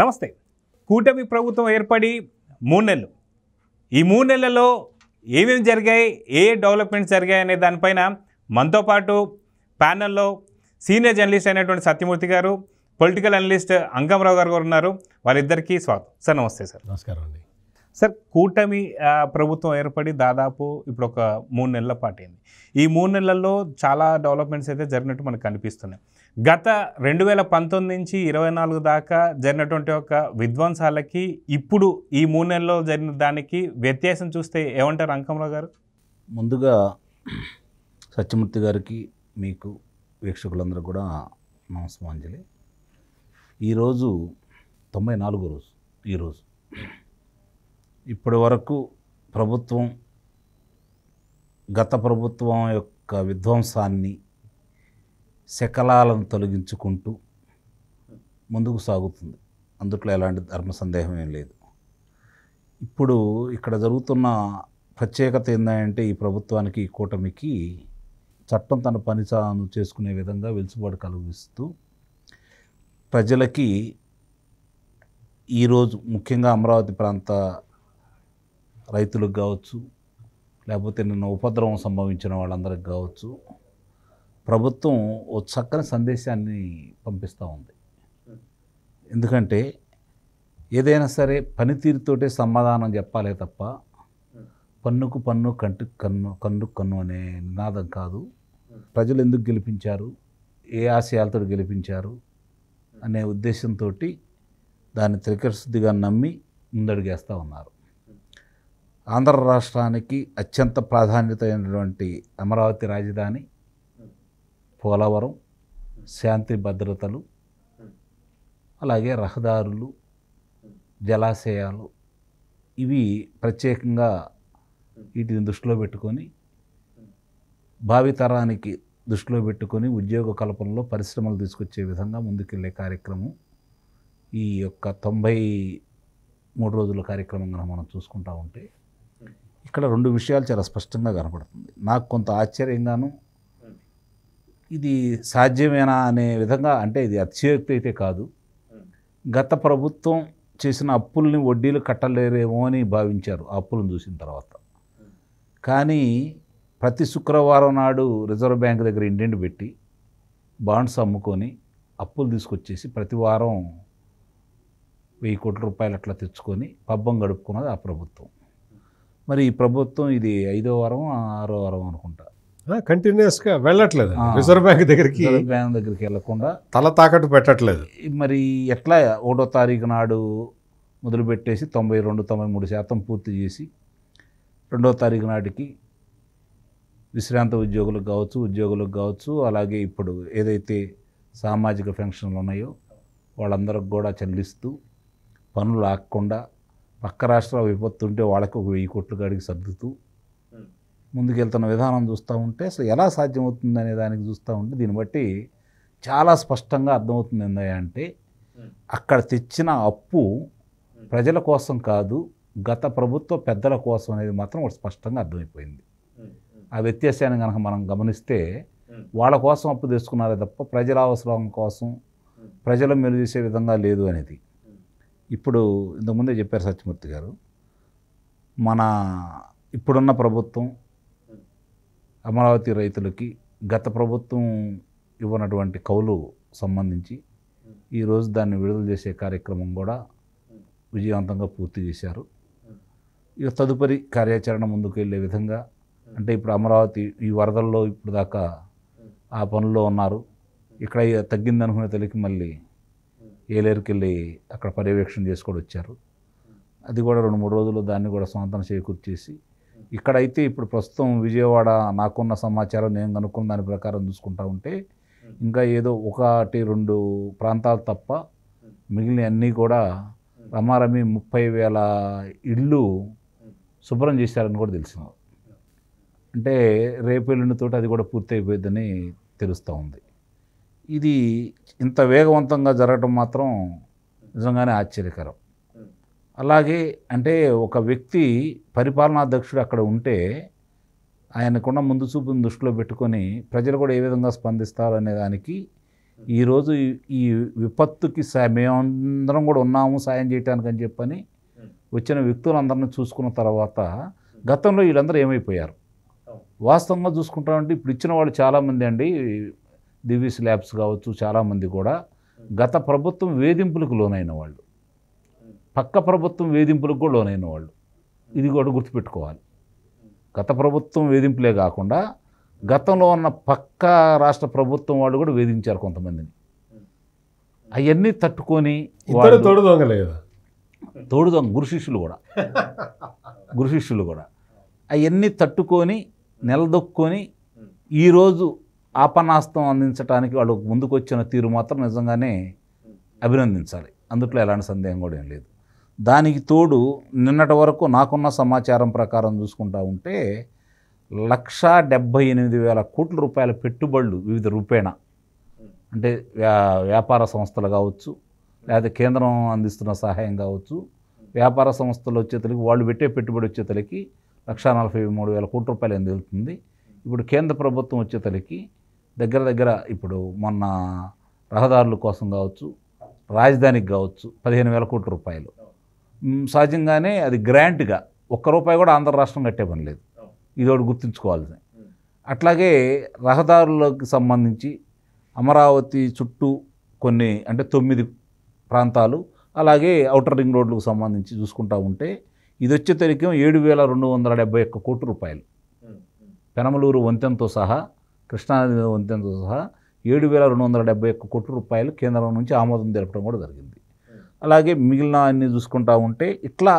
నమస్తే కూటమి ప్రభుత్వం ఏర్పడి మూడు నెలలు ఈ మూడు నెలల్లో ఏమేమి జరిగాయి ఏ డెవలప్మెంట్స్ జరిగాయి అనే దానిపైన మనతో పాటు ప్యానల్లో సీనియర్ జర్నలిస్ట్ అయినటువంటి సత్యమూర్తి గారు పొలిటికల్ అనలిస్ట్ అంగంరావు గారు కూడా ఉన్నారు వాళ్ళిద్దరికీ స్వాగతం సార్ నమస్తే సార్ నమస్కారం అండి సార్ కూటమి ప్రభుత్వం ఏర్పడి దాదాపు ఇప్పుడు ఒక మూడు నెలల పాటు అయింది ఈ మూడు నెలల్లో చాలా డెవలప్మెంట్స్ అయితే జరిగినట్టు మనకు కనిపిస్తున్నాయి గత రెండు వేల పంతొమ్మిది నుంచి ఇరవై నాలుగు దాకా జరిగినటువంటి ఒక విధ్వంసాలకి ఇప్పుడు ఈ మూడు నెలల్లో జరిగిన దానికి వ్యత్యాసం చూస్తే ఏమంటారు అంకమరావు గారు ముందుగా సత్యమూర్తి గారికి మీకు వీక్షకులందరూ కూడా నమస్మాంజలి ఈరోజు తొంభై నాలుగో రోజు ఈరోజు ఇప్పటి వరకు ప్రభుత్వం గత ప్రభుత్వం యొక్క విధ్వంసాన్ని శకలాలను తొలగించుకుంటూ ముందుకు సాగుతుంది అందుట్లో ఎలాంటి ధర్మ సందేహం ఏం లేదు ఇప్పుడు ఇక్కడ జరుగుతున్న ప్రత్యేకత ఏంటంటే ఈ ప్రభుత్వానికి ఈ కూటమికి చట్టం తన పని చేసుకునే విధంగా వెలుసుబాటు కలిగిస్తూ ప్రజలకి ఈరోజు ముఖ్యంగా అమరావతి ప్రాంత రైతులకు కావచ్చు లేకపోతే నిన్న ఉపద్రవం సంభవించిన వాళ్ళందరికి కావచ్చు ప్రభుత్వం ఓ చక్కని సందేశాన్ని పంపిస్తూ ఉంది ఎందుకంటే ఏదైనా సరే పనితీరుతోటే సమాధానం చెప్పాలే తప్ప పన్నుకు పన్ను కంటికి కన్ను కన్ను కన్ను అనే నినాదం కాదు ప్రజలు ఎందుకు గెలిపించారు ఏ ఆశయాలతో గెలిపించారు అనే ఉద్దేశంతో దాన్ని త్రికరశుద్ధిగా నమ్మి ముందడుగేస్తూ ఉన్నారు ఆంధ్ర రాష్ట్రానికి అత్యంత ప్రాధాన్యత అయినటువంటి అమరావతి రాజధాని పోలవరం శాంతి భద్రతలు అలాగే రహదారులు జలాశయాలు ఇవి ప్రత్యేకంగా వీటిని దృష్టిలో పెట్టుకొని భావితరానికి దృష్టిలో పెట్టుకొని ఉద్యోగ కల్పనలో పరిశ్రమలు తీసుకొచ్చే విధంగా ముందుకెళ్లే కార్యక్రమం ఈ యొక్క తొంభై మూడు రోజుల కార్యక్రమంగా మనం చూసుకుంటా ఉంటే ఇక్కడ రెండు విషయాలు చాలా స్పష్టంగా కనపడుతుంది నాకు కొంత ఆశ్చర్యంగాను ఇది సాధ్యమేనా అనే విధంగా అంటే ఇది అతిశయోక్తి అయితే కాదు గత ప్రభుత్వం చేసిన అప్పుల్ని వడ్డీలు కట్టలేరేమో అని భావించారు అప్పులను చూసిన తర్వాత కానీ ప్రతి శుక్రవారం నాడు రిజర్వ్ బ్యాంక్ దగ్గర ఇండెంట్ పెట్టి బాండ్స్ అమ్ముకొని అప్పులు తీసుకొచ్చేసి ప్రతి వారం వెయ్యి కోట్ల రూపాయలు అట్లా తెచ్చుకొని పబ్బం గడుపుకున్నది ఆ ప్రభుత్వం మరి ఈ ప్రభుత్వం ఇది ఐదో వారం ఆరో వారం అనుకుంటా కంటిన్యూస్గా వెళ్ళట్లేదు రిజర్వ్ బ్యాంక్ దగ్గరికి బ్యాంక్ దగ్గరికి వెళ్ళకుండా తల తాకట్టు పెట్టట్లేదు మరి ఎట్లా ఒకటో తారీఖు నాడు మొదలుపెట్టేసి తొంభై రెండు తొంభై మూడు శాతం పూర్తి చేసి రెండో తారీఖు నాటికి విశ్రాంత ఉద్యోగులకు కావచ్చు ఉద్యోగులకు కావచ్చు అలాగే ఇప్పుడు ఏదైతే సామాజిక పెన్షన్లు ఉన్నాయో వాళ్ళందరికి కూడా చెల్లిస్తూ పనులు ఆకుండా పక్క రాష్ట్ర విపత్తు ఉంటే వాళ్ళకు వెయ్యి కోట్లు కాడికి సర్దుతూ ముందుకెళ్తున్న విధానం చూస్తూ ఉంటే అసలు ఎలా సాధ్యమవుతుంది అనే దానికి చూస్తూ ఉంటే దీన్ని బట్టి చాలా స్పష్టంగా అర్థమవుతుంది అంటే అక్కడ తెచ్చిన అప్పు ప్రజల కోసం కాదు గత ప్రభుత్వ పెద్దల కోసం అనేది మాత్రం ఒక స్పష్టంగా అర్థమైపోయింది ఆ వ్యత్యాసాన్ని కనుక మనం గమనిస్తే వాళ్ళ కోసం అప్పు తెచ్చుకున్నారే తప్ప ప్రజల అవసరం కోసం ప్రజలు మేలు చేసే విధంగా లేదు అనేది ఇప్పుడు ఇంతకుముందే చెప్పారు సత్యమూర్తి గారు మన ఇప్పుడున్న ప్రభుత్వం అమరావతి రైతులకి గత ప్రభుత్వం ఇవ్వనటువంటి కౌలు సంబంధించి ఈరోజు దాన్ని విడుదల చేసే కార్యక్రమం కూడా విజయవంతంగా పూర్తి చేశారు ఇక తదుపరి కార్యాచరణ ముందుకు వెళ్ళే విధంగా అంటే ఇప్పుడు అమరావతి ఈ వరదల్లో ఇప్పుడు దాకా ఆ పనుల్లో ఉన్నారు ఇక్కడ తగ్గిందనుకునే తల్లికి మళ్ళీ ఏలేరుకి వెళ్ళి అక్కడ పర్యవేక్షణ చేసుకొని వచ్చారు అది కూడా రెండు మూడు రోజుల్లో దాన్ని కూడా స్వాతంత్రం చేకూర్చేసి ఇక్కడైతే ఇప్పుడు ప్రస్తుతం విజయవాడ నాకున్న సమాచారం నేను కనుక్కున్న దాని ప్రకారం చూసుకుంటా ఉంటే ఇంకా ఏదో ఒకటి రెండు ప్రాంతాలు తప్ప మిగిలిన అన్నీ కూడా రమారమి ముప్పై వేల ఇళ్ళు శుభ్రం చేశారని కూడా తెలిసిన అంటే రేపెళ్ళుండితో అది కూడా పూర్తి అయిపోయిందని తెలుస్తూ ఉంది ఇది ఇంత వేగవంతంగా జరగటం మాత్రం నిజంగానే ఆశ్చర్యకరం అలాగే అంటే ఒక వ్యక్తి పరిపాలనాధ్యక్షుడు అక్కడ ఉంటే ఆయనకున్న ముందు చూపును దృష్టిలో పెట్టుకొని ప్రజలు కూడా ఏ విధంగా అనే దానికి ఈరోజు ఈ విపత్తుకి మేమందరం కూడా ఉన్నాము సాయం చేయటానికి అని చెప్పని వచ్చిన వ్యక్తులందరిని చూసుకున్న తర్వాత గతంలో వీళ్ళందరూ ఏమైపోయారు వాస్తవంగా చూసుకుంటామంటే ఇప్పుడు ఇచ్చిన వాళ్ళు చాలామంది అండి దివీస్ ల్యాబ్స్ కావచ్చు చాలామంది కూడా గత ప్రభుత్వం వేధింపులకు లోనైన వాళ్ళు పక్క ప్రభుత్వం వేధింపులకు కూడా లోనైన వాళ్ళు ఇది కూడా గుర్తుపెట్టుకోవాలి గత ప్రభుత్వం వేధింపులే కాకుండా గతంలో ఉన్న పక్క రాష్ట్ర ప్రభుత్వం వాళ్ళు కూడా వేధించారు కొంతమందిని అవన్నీ తట్టుకొని తోడు దొంగలే తోడు దొంగ గురు శిష్యులు కూడా గురు శిష్యులు కూడా అవన్నీ తట్టుకొని నిలదొక్కుని ఈరోజు ఆపనాస్తం అందించడానికి వాళ్ళు ముందుకు వచ్చిన తీరు మాత్రం నిజంగానే అభినందించాలి అందుట్లో ఎలాంటి సందేహం కూడా ఏం లేదు దానికి తోడు నిన్నటి వరకు నాకున్న సమాచారం ప్రకారం చూసుకుంటా ఉంటే లక్షా డెబ్భై ఎనిమిది వేల కోట్ల రూపాయల పెట్టుబడులు వివిధ రూపేణ అంటే వ్యా వ్యాపార సంస్థలు కావచ్చు లేదా కేంద్రం అందిస్తున్న సహాయం కావచ్చు వ్యాపార సంస్థలు వచ్చేతలకి వాళ్ళు పెట్టే పెట్టుబడి వచ్చేతలకి లక్షా నలభై మూడు వేల కోట్ల రూపాయలు ఏం తేలుతుంది ఇప్పుడు కేంద్ర ప్రభుత్వం వచ్చేతలకి దగ్గర దగ్గర ఇప్పుడు మొన్న రహదారుల కోసం కావచ్చు రాజధానికి కావచ్చు పదిహేను వేల కోట్ల రూపాయలు సహజంగానే అది గ్రాంట్గా ఒక్క రూపాయి కూడా ఆంధ్ర రాష్ట్రం కట్టే పని లేదు ఇది ఒకటి గుర్తుంచుకోవాల్సింది అట్లాగే రహదారులకు సంబంధించి అమరావతి చుట్టూ కొన్ని అంటే తొమ్మిది ప్రాంతాలు అలాగే ఔటర్ రింగ్ రోడ్లకు సంబంధించి చూసుకుంటా ఉంటే ఇది వచ్చే తరికం ఏడు వేల రెండు వందల డెబ్బై ఒక్క కోటి రూపాయలు పెనమలూరు వంతెనతో సహా కృష్ణానది వంతెనతో సహా ఏడు వేల రెండు వందల డెబ్బై ఒక్క కోట్ల రూపాయలు కేంద్రం నుంచి ఆమోదం తెలపడం కూడా జరిగింది అలాగే మిగిలిన అన్ని చూసుకుంటా ఉంటే ఇట్లా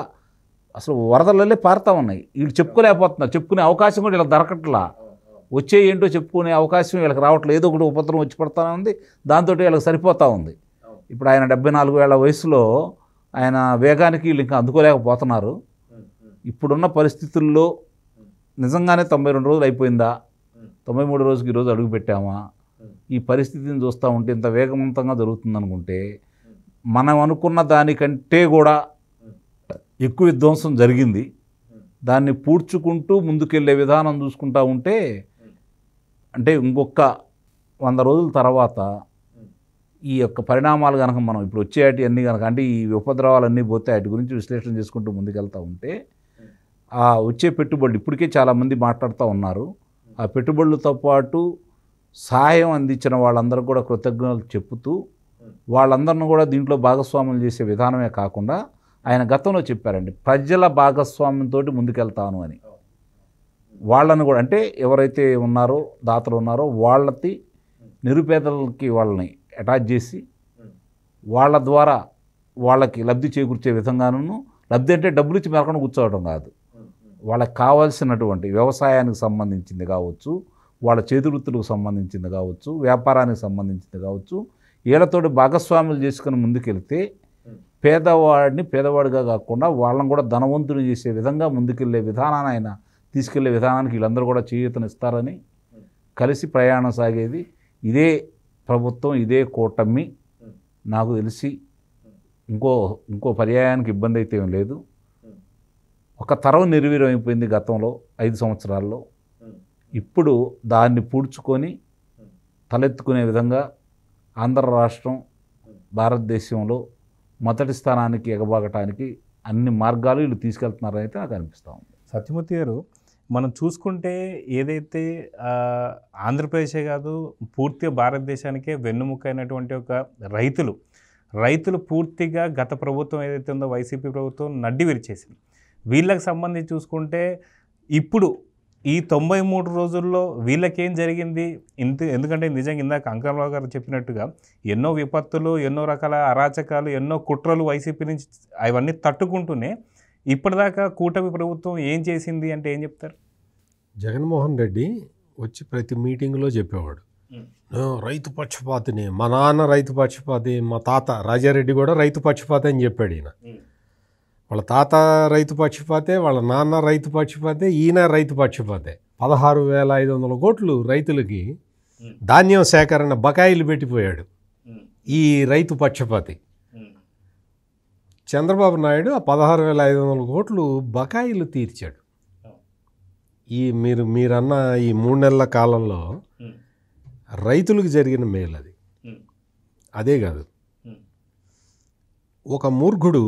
అసలు వరదలల్లే పారుతూ ఉన్నాయి వీళ్ళు చెప్పుకోలేకపోతున్నారు చెప్పుకునే అవకాశం కూడా వీళ్ళకి దొరకట్లా వచ్చే ఏంటో చెప్పుకునే అవకాశం వీళ్ళకి రావట్లేదు ఏదో ఒకటి ఉపద్రం వచ్చి పడుతూనే ఉంది దాంతో వీళ్ళకి సరిపోతూ ఉంది ఇప్పుడు ఆయన డెబ్బై నాలుగు వేల వయసులో ఆయన వేగానికి వీళ్ళు ఇంకా అందుకోలేకపోతున్నారు ఇప్పుడున్న పరిస్థితుల్లో నిజంగానే తొంభై రెండు రోజులు అయిపోయిందా తొంభై మూడు రోజుకి ఈరోజు అడుగుపెట్టామా ఈ పరిస్థితిని చూస్తూ ఉంటే ఇంత వేగవంతంగా జరుగుతుంది అనుకుంటే మనం అనుకున్న దానికంటే కూడా ఎక్కువ విధ్వంసం జరిగింది దాన్ని పూడ్చుకుంటూ ముందుకెళ్ళే విధానం చూసుకుంటా ఉంటే అంటే ఇంకొక వంద రోజుల తర్వాత ఈ యొక్క పరిణామాలు కనుక మనం ఇప్పుడు వచ్చే అన్నీ కనుక అంటే ఈ ఉపద్రవాలు అన్నీ పోతే వాటి గురించి విశ్లేషణ చేసుకుంటూ ముందుకెళ్తూ ఉంటే ఆ వచ్చే పెట్టుబడులు ఇప్పటికే చాలామంది మాట్లాడుతూ ఉన్నారు ఆ పెట్టుబడులతో పాటు సహాయం అందించిన వాళ్ళందరూ కూడా కృతజ్ఞతలు చెప్పుతూ వాళ్ళందరిని కూడా దీంట్లో భాగస్వాములు చేసే విధానమే కాకుండా ఆయన గతంలో చెప్పారండి ప్రజల భాగస్వామ్యంతో ముందుకెళ్తాను అని వాళ్ళని కూడా అంటే ఎవరైతే ఉన్నారో దాతలు ఉన్నారో వాళ్ళకి నిరుపేదలకి వాళ్ళని అటాచ్ చేసి వాళ్ళ ద్వారా వాళ్ళకి లబ్ధి చేకూర్చే విధంగానూ లబ్ధి అంటే డబ్బులు ఇచ్చి మెరకుండా కూర్చోవడం కాదు వాళ్ళకి కావాల్సినటువంటి వ్యవసాయానికి సంబంధించింది కావచ్చు వాళ్ళ చేతివృత్తులకు సంబంధించింది కావచ్చు వ్యాపారానికి సంబంధించింది కావచ్చు వీళ్ళతోటి భాగస్వాములు చేసుకుని ముందుకెళ్తే పేదవాడిని పేదవాడిగా కాకుండా వాళ్ళని కూడా ధనవంతులు చేసే విధంగా ముందుకెళ్లే విధానాన్ని ఆయన తీసుకెళ్లే విధానానికి వీళ్ళందరూ కూడా చేయూతనిస్తారని కలిసి ప్రయాణం సాగేది ఇదే ప్రభుత్వం ఇదే కూటమి నాకు తెలిసి ఇంకో ఇంకో పర్యాయానికి ఇబ్బంది అయితే ఏం లేదు ఒక తరం నిర్వీర్యం అయిపోయింది గతంలో ఐదు సంవత్సరాల్లో ఇప్పుడు దాన్ని పూడ్చుకొని తలెత్తుకునే విధంగా ఆంధ్ర రాష్ట్రం భారతదేశంలో మొదటి స్థానానికి ఎగబాగటానికి అన్ని మార్గాలు వీళ్ళు తీసుకెళ్తున్నారని అయితే నాకు అనిపిస్తూ ఉంది సత్యమూర్తి గారు మనం చూసుకుంటే ఏదైతే ఆంధ్రప్రదేశే కాదు పూర్తిగా భారతదేశానికే వెన్నుముక అయినటువంటి ఒక రైతులు రైతులు పూర్తిగా గత ప్రభుత్వం ఏదైతే ఉందో వైసీపీ ప్రభుత్వం నడ్డి విరిచేసింది వీళ్ళకి సంబంధించి చూసుకుంటే ఇప్పుడు ఈ తొంభై మూడు రోజుల్లో వీళ్ళకేం జరిగింది ఇంత ఎందుకంటే నిజంగా ఇందాక అంకరరావు గారు చెప్పినట్టుగా ఎన్నో విపత్తులు ఎన్నో రకాల అరాచకాలు ఎన్నో కుట్రలు వైసీపీ నుంచి అవన్నీ తట్టుకుంటూనే ఇప్పటిదాకా కూటమి ప్రభుత్వం ఏం చేసింది అంటే ఏం చెప్తారు జగన్మోహన్ రెడ్డి వచ్చి ప్రతి మీటింగ్లో చెప్పేవాడు రైతు పక్షపాతిని మా నాన్న రైతు పక్షపాతి మా తాత రాజారెడ్డి కూడా రైతు పక్షపాతి అని చెప్పాడు ఈయన వాళ్ళ తాత రైతు పక్షపాతే వాళ్ళ నాన్న రైతు పక్షిపాతే ఈయన రైతు పక్షపాతే పదహారు వేల ఐదు వందల కోట్లు రైతులకి ధాన్యం సేకరణ బకాయిలు పెట్టిపోయాడు ఈ రైతు పక్షపాతి చంద్రబాబు నాయుడు ఆ పదహారు వేల ఐదు వందల కోట్లు బకాయిలు తీర్చాడు ఈ మీరు మీరన్న ఈ మూడు నెలల కాలంలో రైతులకు జరిగిన మేలు అది అదే కాదు ఒక మూర్ఘుడు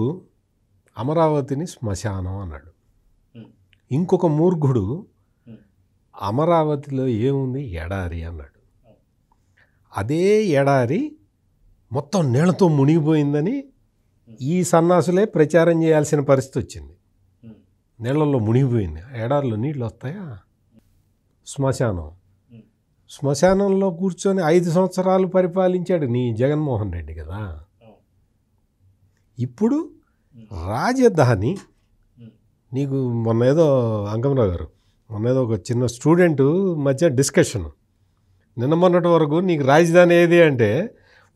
అమరావతిని శ్మశానం అన్నాడు ఇంకొక మూర్ఘుడు అమరావతిలో ఏముంది ఎడారి అన్నాడు అదే ఎడారి మొత్తం నీళ్ళతో మునిగిపోయిందని ఈ సన్నాసులే ప్రచారం చేయాల్సిన పరిస్థితి వచ్చింది నీళ్ళల్లో మునిగిపోయింది ఎడారిలో నీళ్ళు వస్తాయా శ్మశానం శ్మశానంలో కూర్చొని ఐదు సంవత్సరాలు పరిపాలించాడు నీ జగన్మోహన్ రెడ్డి కదా ఇప్పుడు రాజధాని నీకు మొన్న ఏదో అంగమరావు గారు మొన్న ఏదో ఒక చిన్న స్టూడెంట్ మధ్య డిస్కషన్ నిన్న మొన్నటి వరకు నీకు రాజధాని ఏది అంటే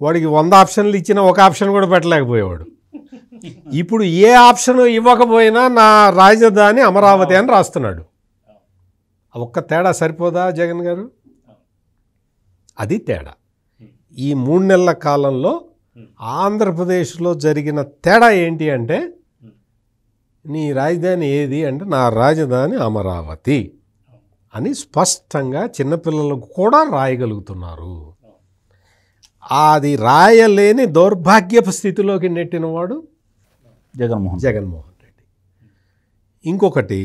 వాడికి వంద ఆప్షన్లు ఇచ్చినా ఒక ఆప్షన్ కూడా పెట్టలేకపోయేవాడు ఇప్పుడు ఏ ఆప్షన్ ఇవ్వకపోయినా నా రాజధాని అమరావతి అని రాస్తున్నాడు ఒక్క తేడా సరిపోదా జగన్ గారు అది తేడా ఈ మూడు నెలల కాలంలో ఆంధ్రప్రదేశ్లో జరిగిన తేడా ఏంటి అంటే నీ రాజధాని ఏది అంటే నా రాజధాని అమరావతి అని స్పష్టంగా చిన్నపిల్లలకు కూడా రాయగలుగుతున్నారు అది రాయలేని దౌర్భాగ్యపు స్థితిలోకి నెట్టినవాడు జగన్మోహన్ జగన్మోహన్ రెడ్డి ఇంకొకటి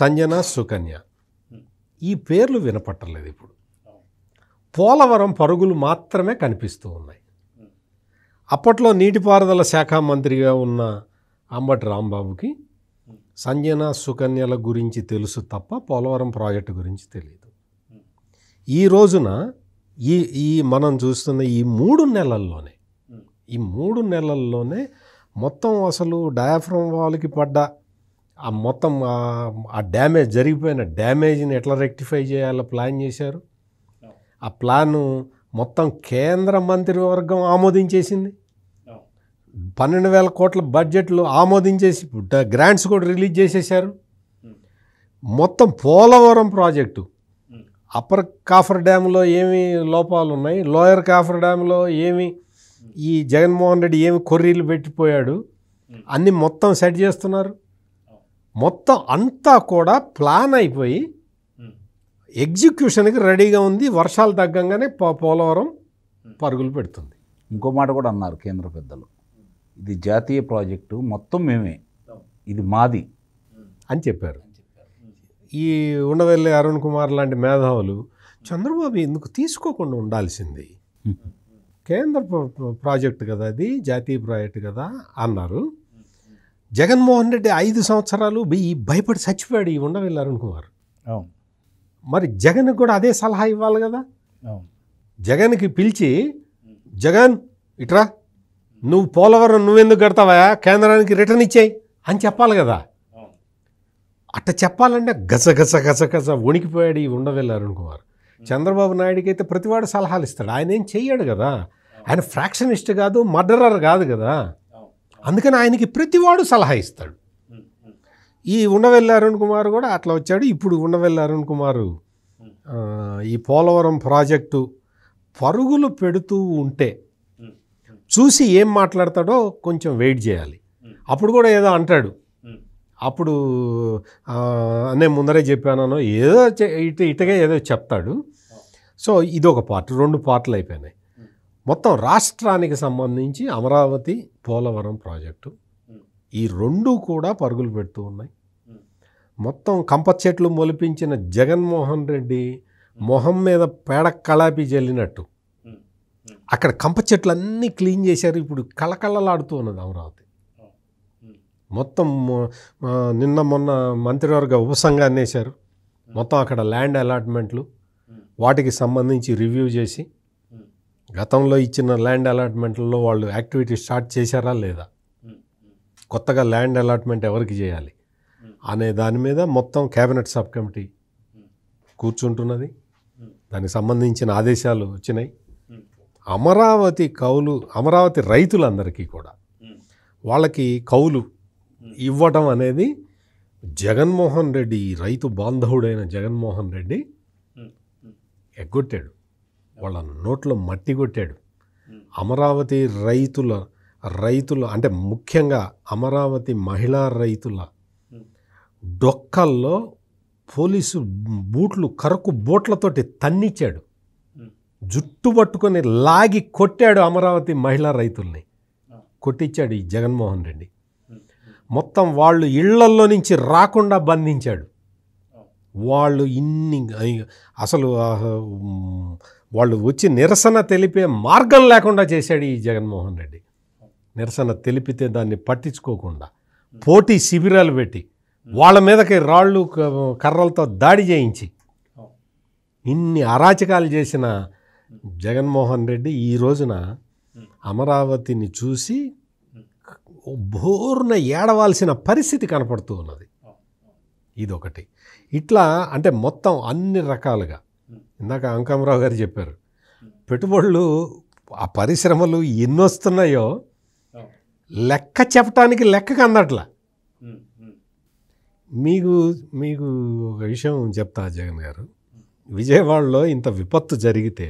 సంజన సుకన్య ఈ పేర్లు వినపట్టలేదు ఇప్పుడు పోలవరం పరుగులు మాత్రమే కనిపిస్తూ ఉన్నాయి అప్పట్లో నీటిపారుదల శాఖ మంత్రిగా ఉన్న అంబటి రాంబాబుకి సంజన సుకన్యల గురించి తెలుసు తప్ప పోలవరం ప్రాజెక్టు గురించి తెలియదు ఈ రోజున ఈ ఈ మనం చూస్తున్న ఈ మూడు నెలల్లోనే ఈ మూడు నెలల్లోనే మొత్తం అసలు డయాఫ్రమ్ వాళ్ళకి పడ్డ ఆ మొత్తం ఆ డ్యామేజ్ జరిగిపోయిన డ్యామేజ్ని ఎట్లా రెక్టిఫై చేయాలో ప్లాన్ చేశారు ఆ ప్లాను మొత్తం కేంద్ర మంత్రివర్గం ఆమోదించేసింది పన్నెండు వేల కోట్ల బడ్జెట్లు ఆమోదించేసి గ్రాంట్స్ కూడా రిలీజ్ చేసేసారు మొత్తం పోలవరం ప్రాజెక్టు అప్పర్ కాఫర్ డ్యామ్లో ఏమి లోపాలు ఉన్నాయి లోయర్ కాఫర్ డ్యామ్లో ఏమి ఈ జగన్మోహన్ రెడ్డి ఏమి కొర్రీలు పెట్టిపోయాడు అన్నీ మొత్తం సెట్ చేస్తున్నారు మొత్తం అంతా కూడా ప్లాన్ అయిపోయి ఎగ్జిక్యూషన్కి రెడీగా ఉంది వర్షాలు తగ్గంగానే పోలవరం పరుగులు పెడుతుంది ఇంకో మాట కూడా అన్నారు కేంద్ర పెద్దలు ఇది జాతీయ ప్రాజెక్టు మొత్తం మేమే ఇది మాది అని చెప్పారు ఈ ఉండవల్లి అరుణ్ కుమార్ లాంటి మేధావులు చంద్రబాబు ఎందుకు తీసుకోకుండా ఉండాల్సింది కేంద్ర ప్రాజెక్ట్ కదా అది జాతీయ ప్రాజెక్ట్ కదా అన్నారు జగన్మోహన్ రెడ్డి ఐదు సంవత్సరాలు భయపడి చచ్చిపోయాడు ఈ ఉండవల్లి అరుణ్ కుమార్ అవును మరి జగన్ కూడా అదే సలహా ఇవ్వాలి కదా జగన్కి పిలిచి జగన్ ఇట్రా నువ్వు పోలవరం నువ్వెందుకు కడతావా కేంద్రానికి రిటర్న్ ఇచ్చాయి అని చెప్పాలి కదా అట్ట చెప్పాలంటే గస గస గస గస వణికిపోయాడు ఈ ఉండవెళ్ళి అరుణ్ కుమార్ చంద్రబాబు నాయుడికి అయితే ప్రతివాడు సలహాలు ఇస్తాడు ఆయన ఏం చెయ్యాడు కదా ఆయన ఫ్రాక్షనిస్ట్ కాదు మర్డరర్ కాదు కదా అందుకని ఆయనకి ప్రతివాడు సలహా ఇస్తాడు ఈ ఉండవెల్లి అరుణ్ కుమార్ కూడా అట్లా వచ్చాడు ఇప్పుడు ఉండవెల్లి అరుణ్ కుమారు ఈ పోలవరం ప్రాజెక్టు పరుగులు పెడుతూ ఉంటే చూసి ఏం మాట్లాడతాడో కొంచెం వెయిట్ చేయాలి అప్పుడు కూడా ఏదో అంటాడు అప్పుడు నేను ముందరే చెప్పానో ఏదో ఇట ఇటుగా ఏదో చెప్తాడు సో ఇది ఒక పార్ట్ రెండు పార్ట్లు అయిపోయినాయి మొత్తం రాష్ట్రానికి సంబంధించి అమరావతి పోలవరం ప్రాజెక్టు ఈ రెండు కూడా పరుగులు పెడుతూ ఉన్నాయి మొత్తం కంప చెట్లు మొలిపించిన జగన్మోహన్ రెడ్డి మొహం మీద పేడ కళాపి జల్లినట్టు అక్కడ కంప చెట్లు అన్నీ క్లీన్ చేశారు ఇప్పుడు కళకళలాడుతూ ఉన్నది అమరావతి మొత్తం నిన్న మొన్న మంత్రివర్గ ఉపసంఘాన్ని వేశారు మొత్తం అక్కడ ల్యాండ్ అలాట్మెంట్లు వాటికి సంబంధించి రివ్యూ చేసి గతంలో ఇచ్చిన ల్యాండ్ అలాట్మెంట్లలో వాళ్ళు యాక్టివిటీ స్టార్ట్ చేశారా లేదా కొత్తగా ల్యాండ్ అలాట్మెంట్ ఎవరికి చేయాలి అనే దాని మీద మొత్తం క్యాబినెట్ సబ్ కమిటీ కూర్చుంటున్నది దానికి సంబంధించిన ఆదేశాలు వచ్చినాయి అమరావతి కౌలు అమరావతి రైతులందరికీ కూడా వాళ్ళకి కౌలు ఇవ్వటం అనేది జగన్మోహన్ రెడ్డి రైతు బాంధవుడైన జగన్మోహన్ రెడ్డి ఎగ్గొట్టాడు వాళ్ళ నోట్లో మట్టి కొట్టాడు అమరావతి రైతుల రైతుల అంటే ముఖ్యంగా అమరావతి మహిళా రైతుల డొక్కల్లో పోలీసు బూట్లు కరకు బూట్లతోటి తన్నిచ్చాడు జుట్టు పట్టుకొని లాగి కొట్టాడు అమరావతి మహిళా రైతుల్ని కొట్టించాడు ఈ జగన్మోహన్ రెడ్డి మొత్తం వాళ్ళు ఇళ్లల్లో నుంచి రాకుండా బంధించాడు వాళ్ళు ఇన్ని అసలు వాళ్ళు వచ్చి నిరసన తెలిపే మార్గం లేకుండా చేశాడు ఈ జగన్మోహన్ రెడ్డి నిరసన తెలిపితే దాన్ని పట్టించుకోకుండా పోటీ శిబిరాలు పెట్టి వాళ్ళ మీదకి రాళ్ళు కర్రలతో దాడి చేయించి ఇన్ని అరాచకాలు చేసిన జగన్మోహన్ రెడ్డి ఈ రోజున అమరావతిని చూసి బోర్న ఏడవాల్సిన పరిస్థితి కనపడుతూ ఉన్నది ఇదొకటి ఇట్లా అంటే మొత్తం అన్ని రకాలుగా ఇందాక అంకమరావు గారు చెప్పారు పెట్టుబడులు ఆ పరిశ్రమలు ఎన్నొస్తున్నాయో లెక్క చెప్పటానికి లెక్కకు అందట్లా మీకు మీకు ఒక విషయం చెప్తా జగన్ గారు విజయవాడలో ఇంత విపత్తు జరిగితే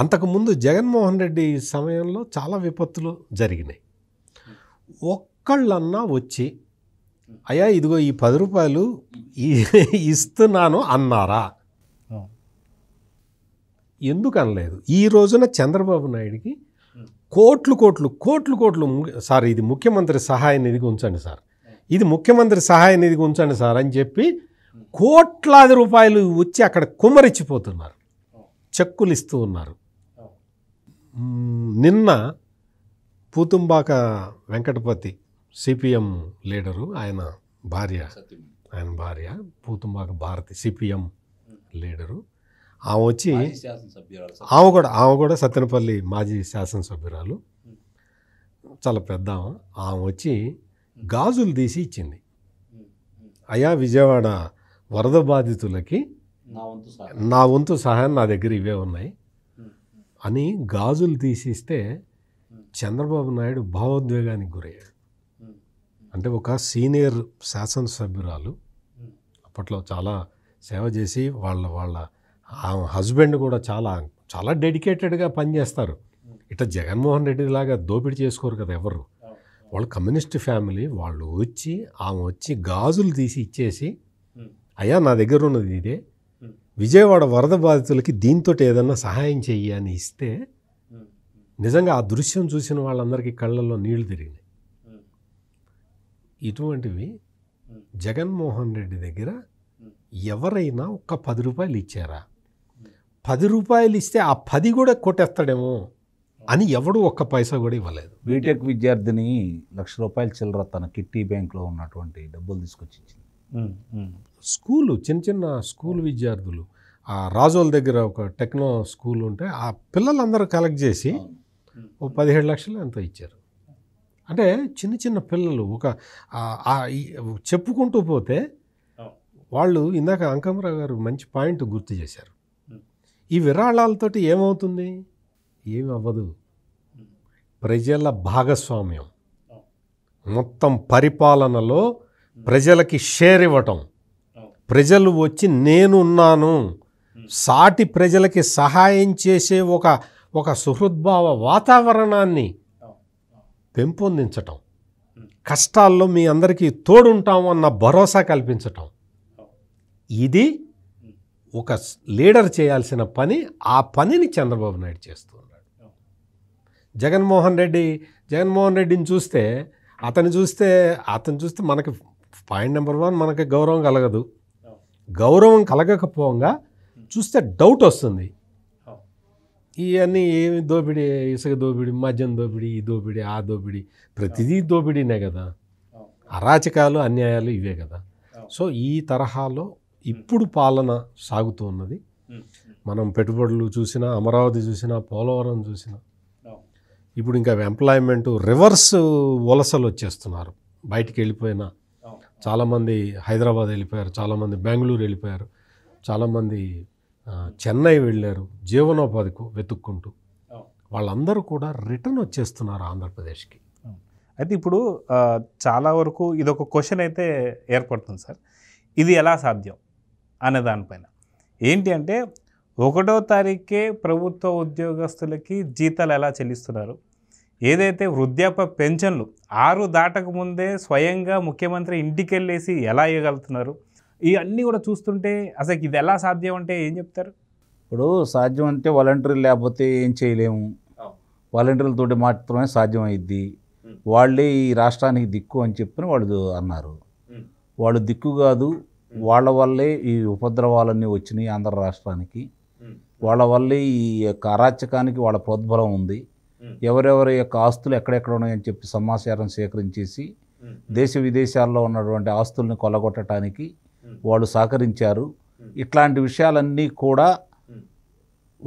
అంతకుముందు జగన్మోహన్ రెడ్డి సమయంలో చాలా విపత్తులు జరిగినాయి ఒక్కళ్ళన్నా వచ్చి అయ్యా ఇదిగో ఈ పది రూపాయలు ఇస్తున్నాను అన్నారా ఎందుకు అనలేదు ఈ రోజున చంద్రబాబు నాయుడికి కోట్లు కోట్లు కోట్లు కోట్లు సార్ ఇది ముఖ్యమంత్రి సహాయ నిధికి ఉంచండి సార్ ఇది ముఖ్యమంత్రి సహాయ నిధికి ఉంచండి సార్ అని చెప్పి కోట్లాది రూపాయలు వచ్చి అక్కడ కుమ్మరిచ్చిపోతున్నారు చెక్కులు ఇస్తూ ఉన్నారు నిన్న పూతుంబాక వెంకటపతి సిపిఎం లీడరు ఆయన భార్య ఆయన భార్య పూతుంబాక భారతి సిపిఎం లీడరు ఆమె వచ్చి ఆమె కూడా ఆమె కూడా సత్తెనపల్లి మాజీ శాసనసభ్యురాలు చాలా పెద్ద ఆమె వచ్చి గాజులు తీసి ఇచ్చింది అయా విజయవాడ వరద బాధితులకి నా వంతు సహాయం నా దగ్గర ఇవే ఉన్నాయి అని గాజులు తీసిస్తే చంద్రబాబు నాయుడు భావోద్వేగానికి గురయ్యాడు అంటే ఒక సీనియర్ శాసనసభ్యురాలు అప్పట్లో చాలా సేవ చేసి వాళ్ళ వాళ్ళ హస్బెండ్ కూడా చాలా చాలా డెడికేటెడ్గా పనిచేస్తారు ఇట్లా జగన్మోహన్ రెడ్డి లాగా దోపిడీ చేసుకోరు కదా ఎవరు వాళ్ళు కమ్యూనిస్ట్ ఫ్యామిలీ వాళ్ళు వచ్చి ఆమె వచ్చి గాజులు తీసి ఇచ్చేసి అయ్యా నా దగ్గర ఉన్నది ఇదే విజయవాడ వరద బాధితులకి దీంతో ఏదన్నా సహాయం చెయ్యి అని ఇస్తే నిజంగా ఆ దృశ్యం చూసిన వాళ్ళందరికీ కళ్ళల్లో నీళ్లు తిరిగినాయి ఇటువంటివి జగన్మోహన్ రెడ్డి దగ్గర ఎవరైనా ఒక్క పది రూపాయలు ఇచ్చారా పది రూపాయలు ఇస్తే ఆ పది కూడా కొట్టేస్తాడేమో అని ఎవడు ఒక్క పైసా కూడా ఇవ్వలేదు బీటెక్ విద్యార్థిని లక్ష రూపాయలు చిల్లర తన కిట్టి బ్యాంక్లో ఉన్నటువంటి డబ్బులు తీసుకొచ్చి స్కూలు చిన్న చిన్న స్కూల్ విద్యార్థులు ఆ రాజోల దగ్గర ఒక టెక్నో స్కూల్ ఉంటే ఆ పిల్లలందరూ కలెక్ట్ చేసి ఓ పదిహేడు లక్షలు ఎంతో ఇచ్చారు అంటే చిన్న చిన్న పిల్లలు ఒక చెప్పుకుంటూ పోతే వాళ్ళు ఇందాక అంకమరావు గారు మంచి పాయింట్ గుర్తు చేశారు ఈ విరాళాలతోటి ఏమవుతుంది ఏమి అవ్వదు ప్రజల భాగస్వామ్యం మొత్తం పరిపాలనలో ప్రజలకి షేర్ ఇవ్వటం ప్రజలు వచ్చి నేను ఉన్నాను సాటి ప్రజలకి సహాయం చేసే ఒక ఒక సుహృద్భావ వాతావరణాన్ని పెంపొందించటం కష్టాల్లో మీ అందరికీ తోడుంటాం అన్న భరోసా కల్పించటం ఇది ఒక లీడర్ చేయాల్సిన పని ఆ పనిని చంద్రబాబు నాయుడు చేస్తున్నాడు జగన్మోహన్ రెడ్డి జగన్మోహన్ రెడ్డిని చూస్తే అతను చూస్తే అతను చూస్తే మనకి పాయింట్ నెంబర్ వన్ మనకి గౌరవం కలగదు గౌరవం కలగకపోగా చూస్తే డౌట్ వస్తుంది ఇవన్నీ ఏమి దోపిడి ఇసుక దోపిడి మద్యం దోపిడి ఈ దోపిడి ఆ దోపిడి ప్రతిదీ దోపిడీనే కదా అరాచకాలు అన్యాయాలు ఇవే కదా సో ఈ తరహాలో ఇప్పుడు పాలన సాగుతూ ఉన్నది మనం పెట్టుబడులు చూసినా అమరావతి చూసినా పోలవరం చూసినా ఇప్పుడు ఇంకా ఎంప్లాయ్మెంట్ రివర్స్ వలసలు వచ్చేస్తున్నారు బయటికి వెళ్ళిపోయిన చాలామంది హైదరాబాద్ వెళ్ళిపోయారు చాలామంది బెంగళూరు వెళ్ళిపోయారు చాలామంది చెన్నై వెళ్ళారు జీవనోపాధికు వెతుక్కుంటూ వాళ్ళందరూ కూడా రిటర్న్ వచ్చేస్తున్నారు ఆంధ్రప్రదేశ్కి అయితే ఇప్పుడు చాలా వరకు ఇది ఒక క్వశ్చన్ అయితే ఏర్పడుతుంది సార్ ఇది ఎలా సాధ్యం అనే దానిపైన ఏంటి అంటే ఒకటో తారీఖే ప్రభుత్వ ఉద్యోగస్తులకి జీతాలు ఎలా చెల్లిస్తున్నారు ఏదైతే వృద్ధాప్య పెన్షన్లు ఆరు దాటక ముందే స్వయంగా ముఖ్యమంత్రి ఇంటికి వెళ్ళేసి ఎలా ఇవ్వగలుగుతున్నారు ఇవన్నీ కూడా చూస్తుంటే అసలు ఇది ఎలా సాధ్యం అంటే ఏం చెప్తారు ఇప్పుడు సాధ్యం అంటే వాలంటీర్లు లేకపోతే ఏం చేయలేము వాలంటీర్లతోటి మాత్రమే సాధ్యం అయింది వాళ్ళే ఈ రాష్ట్రానికి దిక్కు అని చెప్పి వాళ్ళు అన్నారు వాళ్ళు దిక్కు కాదు వాళ్ళ వల్లే ఈ ఉపద్రవాలన్నీ వచ్చినాయి ఆంధ్ర రాష్ట్రానికి వాళ్ళ వల్లే ఈ యొక్క అరాచకానికి వాళ్ళ ప్రోద్బలం ఉంది ఎవరెవరి యొక్క ఆస్తులు ఎక్కడెక్కడ ఉన్నాయని చెప్పి సమాచారం సేకరించేసి దేశ విదేశాల్లో ఉన్నటువంటి ఆస్తుల్ని కొలగొట్టడానికి వాళ్ళు సహకరించారు ఇట్లాంటి విషయాలన్నీ కూడా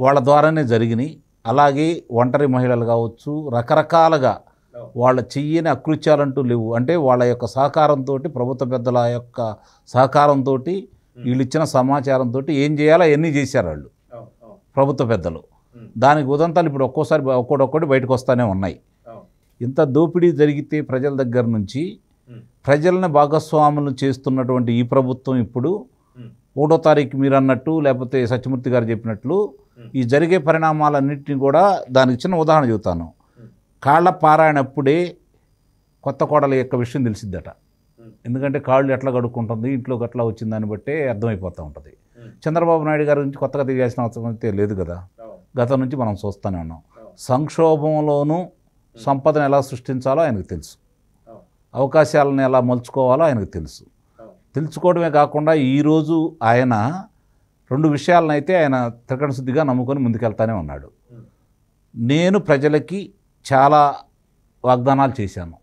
వాళ్ళ ద్వారానే జరిగినాయి అలాగే ఒంటరి మహిళలు కావచ్చు రకరకాలుగా వాళ్ళ చెయ్యని అకృత్యాలంటూ లేవు అంటే వాళ్ళ యొక్క సహకారంతో ప్రభుత్వ పెద్దల యొక్క సహకారంతో వీళ్ళు ఇచ్చిన సమాచారంతో ఏం చేయాలో అన్నీ చేశారు వాళ్ళు ప్రభుత్వ పెద్దలు దానికి ఉదంతాలు ఇప్పుడు ఒక్కోసారి ఒక్కొక్కటి బయటకు వస్తూనే ఉన్నాయి ఇంత దోపిడీ జరిగితే ప్రజల దగ్గర నుంచి ప్రజలను భాగస్వాములు చేస్తున్నటువంటి ఈ ప్రభుత్వం ఇప్పుడు ఒకటో తారీఖు మీరు అన్నట్టు లేకపోతే సత్యమూర్తి గారు చెప్పినట్లు ఈ జరిగే పరిణామాలన్నింటినీ కూడా దానికి చిన్న ఉదాహరణ చెబుతాను కాళ్ళ పారాయణప్పుడే కొత్త కోడల యొక్క విషయం తెలిసిద్దట ఎందుకంటే కాళ్ళు ఎట్లా కడుక్కుంటుంది ఇంట్లోకి అట్లా వచ్చింది దాన్ని బట్టే అర్థమైపోతూ ఉంటుంది చంద్రబాబు నాయుడు గారి నుంచి కొత్తగా తెలియాల్సిన అవసరం అయితే లేదు కదా గతం నుంచి మనం చూస్తూనే ఉన్నాం సంక్షోభంలోనూ సంపదను ఎలా సృష్టించాలో ఆయనకు తెలుసు అవకాశాలను ఎలా మలుచుకోవాలో ఆయనకు తెలుసు తెలుసుకోవడమే కాకుండా ఈరోజు ఆయన రెండు విషయాలను అయితే ఆయన త్రికణశుద్ధిగా శుద్ధిగా నమ్ముకొని ముందుకెళ్తానే ఉన్నాడు నేను ప్రజలకి చాలా వాగ్దానాలు చేశాను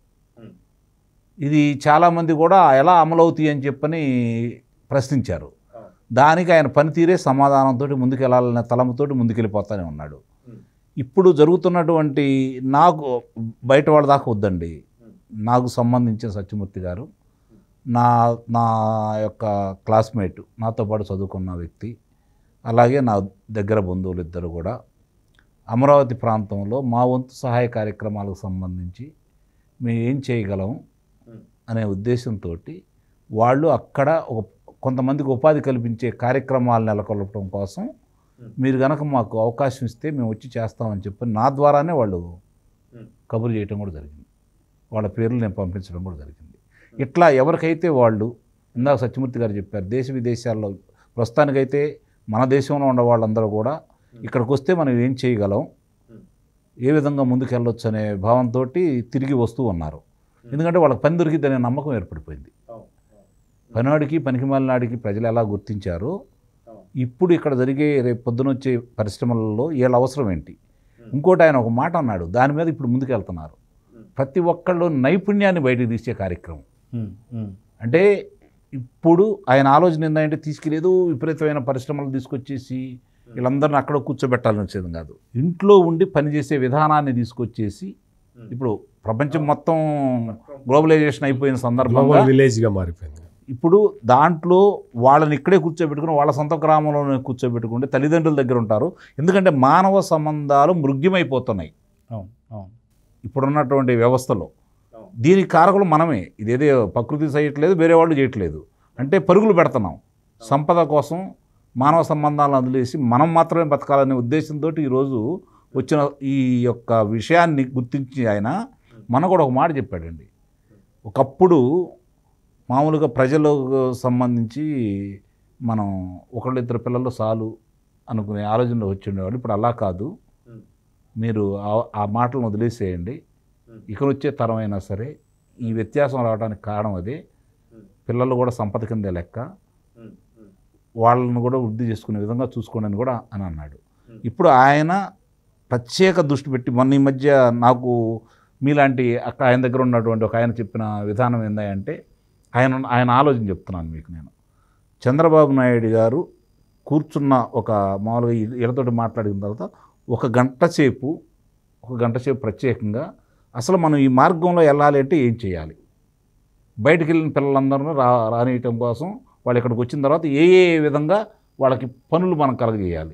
ఇది చాలామంది కూడా ఎలా అమలవుతాయి అని చెప్పని ప్రశ్నించారు దానికి ఆయన పనితీరే సమాధానంతో ముందుకెళ్ళాలనే తలంతోటి ముందుకెళ్ళిపోతానే ఉన్నాడు ఇప్పుడు జరుగుతున్నటువంటి నాకు బయట వాళ్ళ దాకా వద్దండి నాకు సంబంధించిన సత్యమూర్తి గారు నా నా యొక్క క్లాస్మేట్ నాతో పాటు చదువుకున్న వ్యక్తి అలాగే నా దగ్గర బంధువులు ఇద్దరు కూడా అమరావతి ప్రాంతంలో మా వంతు సహాయ కార్యక్రమాలకు సంబంధించి మేము ఏం చేయగలం అనే ఉద్దేశంతో వాళ్ళు అక్కడ ఒక కొంతమందికి ఉపాధి కల్పించే కార్యక్రమాలు నెలకొల్పడం కోసం మీరు కనుక మాకు అవకాశం ఇస్తే మేము వచ్చి చేస్తామని చెప్పి నా ద్వారానే వాళ్ళు కబురు చేయటం కూడా జరిగింది వాళ్ళ పేర్లు నేను పంపించడం కూడా జరిగింది ఇట్లా ఎవరికైతే వాళ్ళు ఇందాక సత్యమూర్తి గారు చెప్పారు దేశ విదేశాల్లో ప్రస్తుతానికైతే మన దేశంలో ఉన్న వాళ్ళందరూ కూడా ఇక్కడికి వస్తే మనం ఏం చేయగలం ఏ విధంగా ముందుకెళ్ళొచ్చు అనే భావంతో తిరిగి వస్తూ ఉన్నారు ఎందుకంటే వాళ్ళకి పని అనే నమ్మకం ఏర్పడిపోయింది పనివాడికి పనికిమాలినాడికి ప్రజలు ఎలా గుర్తించారు ఇప్పుడు ఇక్కడ జరిగే రేపు పొద్దునొచ్చే పరిశ్రమలలో వీళ్ళ అవసరం ఏంటి ఇంకోటి ఆయన ఒక మాట అన్నాడు దాని మీద ఇప్పుడు ముందుకెళ్తున్నారు ప్రతి ఒక్కళ్ళు నైపుణ్యాన్ని బయటకు తీసే కార్యక్రమం అంటే ఇప్పుడు ఆయన ఆలోచన ఏంటంటే తీసుకెళ్ళేదో విపరీతమైన పరిశ్రమలు తీసుకొచ్చేసి వీళ్ళందరిని అక్కడ కూర్చోబెట్టాలని వచ్చేది కాదు ఇంట్లో ఉండి పనిచేసే విధానాన్ని తీసుకొచ్చేసి ఇప్పుడు ప్రపంచం మొత్తం గ్లోబలైజేషన్ అయిపోయిన సందర్భంలో విలేజ్గా మారిపోయింది ఇప్పుడు దాంట్లో వాళ్ళని ఇక్కడే కూర్చోబెట్టుకుని వాళ్ళ సొంత గ్రామంలోనే కూర్చోబెట్టుకుంటే తల్లిదండ్రుల దగ్గర ఉంటారు ఎందుకంటే మానవ సంబంధాలు మృగ్యమైపోతున్నాయి ఇప్పుడున్నటువంటి వ్యవస్థలో దీనికి కారకులు మనమే ఇదేదో ప్రకృతి చేయట్లేదు వేరే వాళ్ళు చేయట్లేదు అంటే పరుగులు పెడుతున్నాం సంపద కోసం మానవ సంబంధాలను వదిలేసి మనం మాత్రమే బతకాలనే ఉద్దేశంతో ఈరోజు వచ్చిన ఈ యొక్క విషయాన్ని గుర్తించి ఆయన మన కూడా ఒక మాట చెప్పాడండి ఒకప్పుడు మామూలుగా ప్రజలకు సంబంధించి మనం ఒకళ్ళిద్దరు పిల్లలు చాలు అనుకునే ఆలోచనలో వచ్చి ఉండేవాడు ఇప్పుడు అలా కాదు మీరు ఆ మాటలను వదిలేసేయండి ఇక్కడ వచ్చే తరం అయినా సరే ఈ వ్యత్యాసం రావడానికి కారణం అదే పిల్లలు కూడా సంపద కింద లెక్క వాళ్ళను కూడా వృద్ధి చేసుకునే విధంగా చూసుకోండి అని కూడా అని అన్నాడు ఇప్పుడు ఆయన ప్రత్యేక దృష్టి పెట్టి మొన్న ఈ మధ్య నాకు మీలాంటి అక్క ఆయన దగ్గర ఉన్నటువంటి ఒక ఆయన చెప్పిన విధానం ఏందంటే ఆయన ఆయన ఆలోచన చెప్తున్నాను మీకు నేను చంద్రబాబు నాయుడు గారు కూర్చున్న ఒక మామూలుగా ఇళ్ళతోటి మాట్లాడిన తర్వాత ఒక గంట సేపు ఒక గంట సేపు ప్రత్యేకంగా అసలు మనం ఈ మార్గంలో వెళ్ళాలి అంటే ఏం చేయాలి బయటికి వెళ్ళిన పిల్లలందరూ రా రానియటం కోసం వాళ్ళు ఇక్కడికి వచ్చిన తర్వాత ఏ ఏ విధంగా వాళ్ళకి పనులు మనం కలగజేయాలి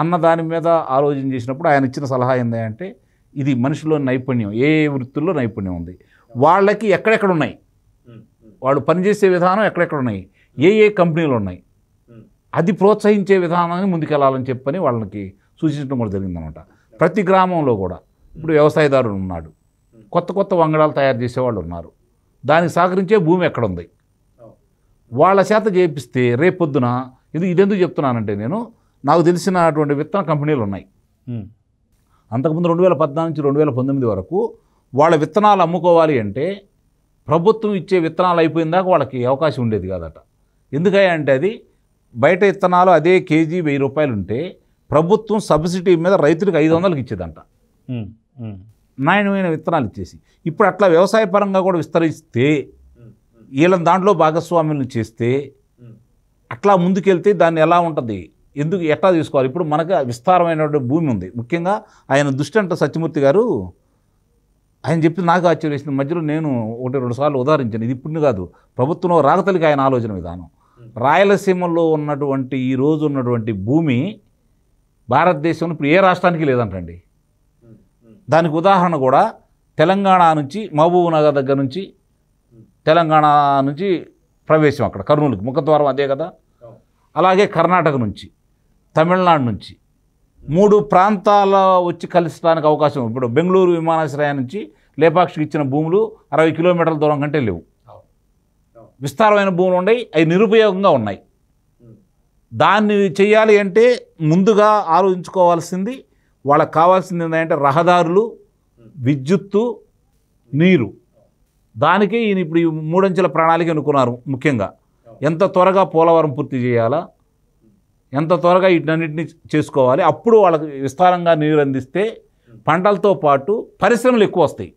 అన్న దాని మీద ఆలోచన చేసినప్పుడు ఆయన ఇచ్చిన సలహా ఏంటంటే ఇది మనిషిలో నైపుణ్యం ఏ ఏ వృత్తుల్లో నైపుణ్యం ఉంది వాళ్ళకి ఎక్కడెక్కడ ఉన్నాయి వాళ్ళు పనిచేసే విధానం ఎక్కడెక్కడ ఉన్నాయి ఏ ఏ కంపెనీలు ఉన్నాయి అది ప్రోత్సహించే విధానాన్ని ముందుకెళ్ళాలని చెప్పని వాళ్ళకి సూచించడం కూడా జరిగిందనమాట ప్రతి గ్రామంలో కూడా ఇప్పుడు వ్యవసాయదారుడు ఉన్నాడు కొత్త కొత్త వంగడాలు తయారు చేసేవాళ్ళు ఉన్నారు దానికి సహకరించే భూమి ఎక్కడుంది వాళ్ళ చేత చేపిస్తే రేపొద్దున ఇది ఇదెందుకు చెప్తున్నానంటే నేను నాకు తెలిసినటువంటి విత్తన కంపెనీలు ఉన్నాయి అంతకుముందు రెండు వేల పద్నాలుగు నుంచి రెండు వేల పంతొమ్మిది వరకు వాళ్ళ విత్తనాలు అమ్ముకోవాలి అంటే ప్రభుత్వం ఇచ్చే విత్తనాలు అయిపోయిన దాకా వాళ్ళకి అవకాశం ఉండేది కాదట ఎందుకంటే అది బయట విత్తనాలు అదే కేజీ వెయ్యి రూపాయలు ఉంటే ప్రభుత్వం సబ్సిడీ మీద రైతులకు ఐదు వందలకు ఇచ్చేదంట నాణ్యమైన విత్తనాలు ఇచ్చేసి ఇప్పుడు అట్లా వ్యవసాయ పరంగా కూడా విస్తరిస్తే వీళ్ళని దాంట్లో భాగస్వామ్యం చేస్తే అట్లా ముందుకెళ్తే దాన్ని ఎలా ఉంటుంది ఎందుకు ఎట్లా తీసుకోవాలి ఇప్పుడు మనకు విస్తారమైనటువంటి భూమి ఉంది ముఖ్యంగా ఆయన దుష్టి అంట సత్యమూర్తి గారు ఆయన చెప్పి నాకు ఆశ్చర్యం మధ్యలో నేను ఒకటి రెండు సార్లు ఉదాహరించాను ఇది ఇప్పుడు కాదు ప్రభుత్వంలో రాగతలికి ఆయన ఆలోచన విధానం రాయలసీమలో ఉన్నటువంటి ఈ రోజు ఉన్నటువంటి భూమి భారతదేశంలో ఇప్పుడు ఏ రాష్ట్రానికి లేదంటండి దానికి ఉదాహరణ కూడా తెలంగాణ నుంచి మహబూబ్ నగర్ దగ్గర నుంచి తెలంగాణ నుంచి ప్రవేశం అక్కడ కర్నూలుకి ముఖద్వారం అదే కదా అలాగే కర్ణాటక నుంచి తమిళనాడు నుంచి మూడు ప్రాంతాల వచ్చి కలిసడానికి అవకాశం ఇప్పుడు బెంగళూరు విమానాశ్రయం నుంచి లేపాక్షికి ఇచ్చిన భూములు అరవై కిలోమీటర్ల దూరం కంటే లేవు విస్తారమైన భూములు ఉన్నాయి అవి నిరుపయోగంగా ఉన్నాయి దాన్ని చేయాలి అంటే ముందుగా ఆలోచించుకోవాల్సింది వాళ్ళకి కావాల్సింది ఏంటంటే రహదారులు విద్యుత్తు నీరు దానికి ఈయన ఇప్పుడు ఈ మూడంచెల ప్రణాళిక అనుకున్నారు ముఖ్యంగా ఎంత త్వరగా పోలవరం పూర్తి చేయాలా ఎంత త్వరగా వీటన్నిటిని చేసుకోవాలి అప్పుడు వాళ్ళకి విస్తారంగా నీరు అందిస్తే పంటలతో పాటు పరిశ్రమలు ఎక్కువ వస్తాయి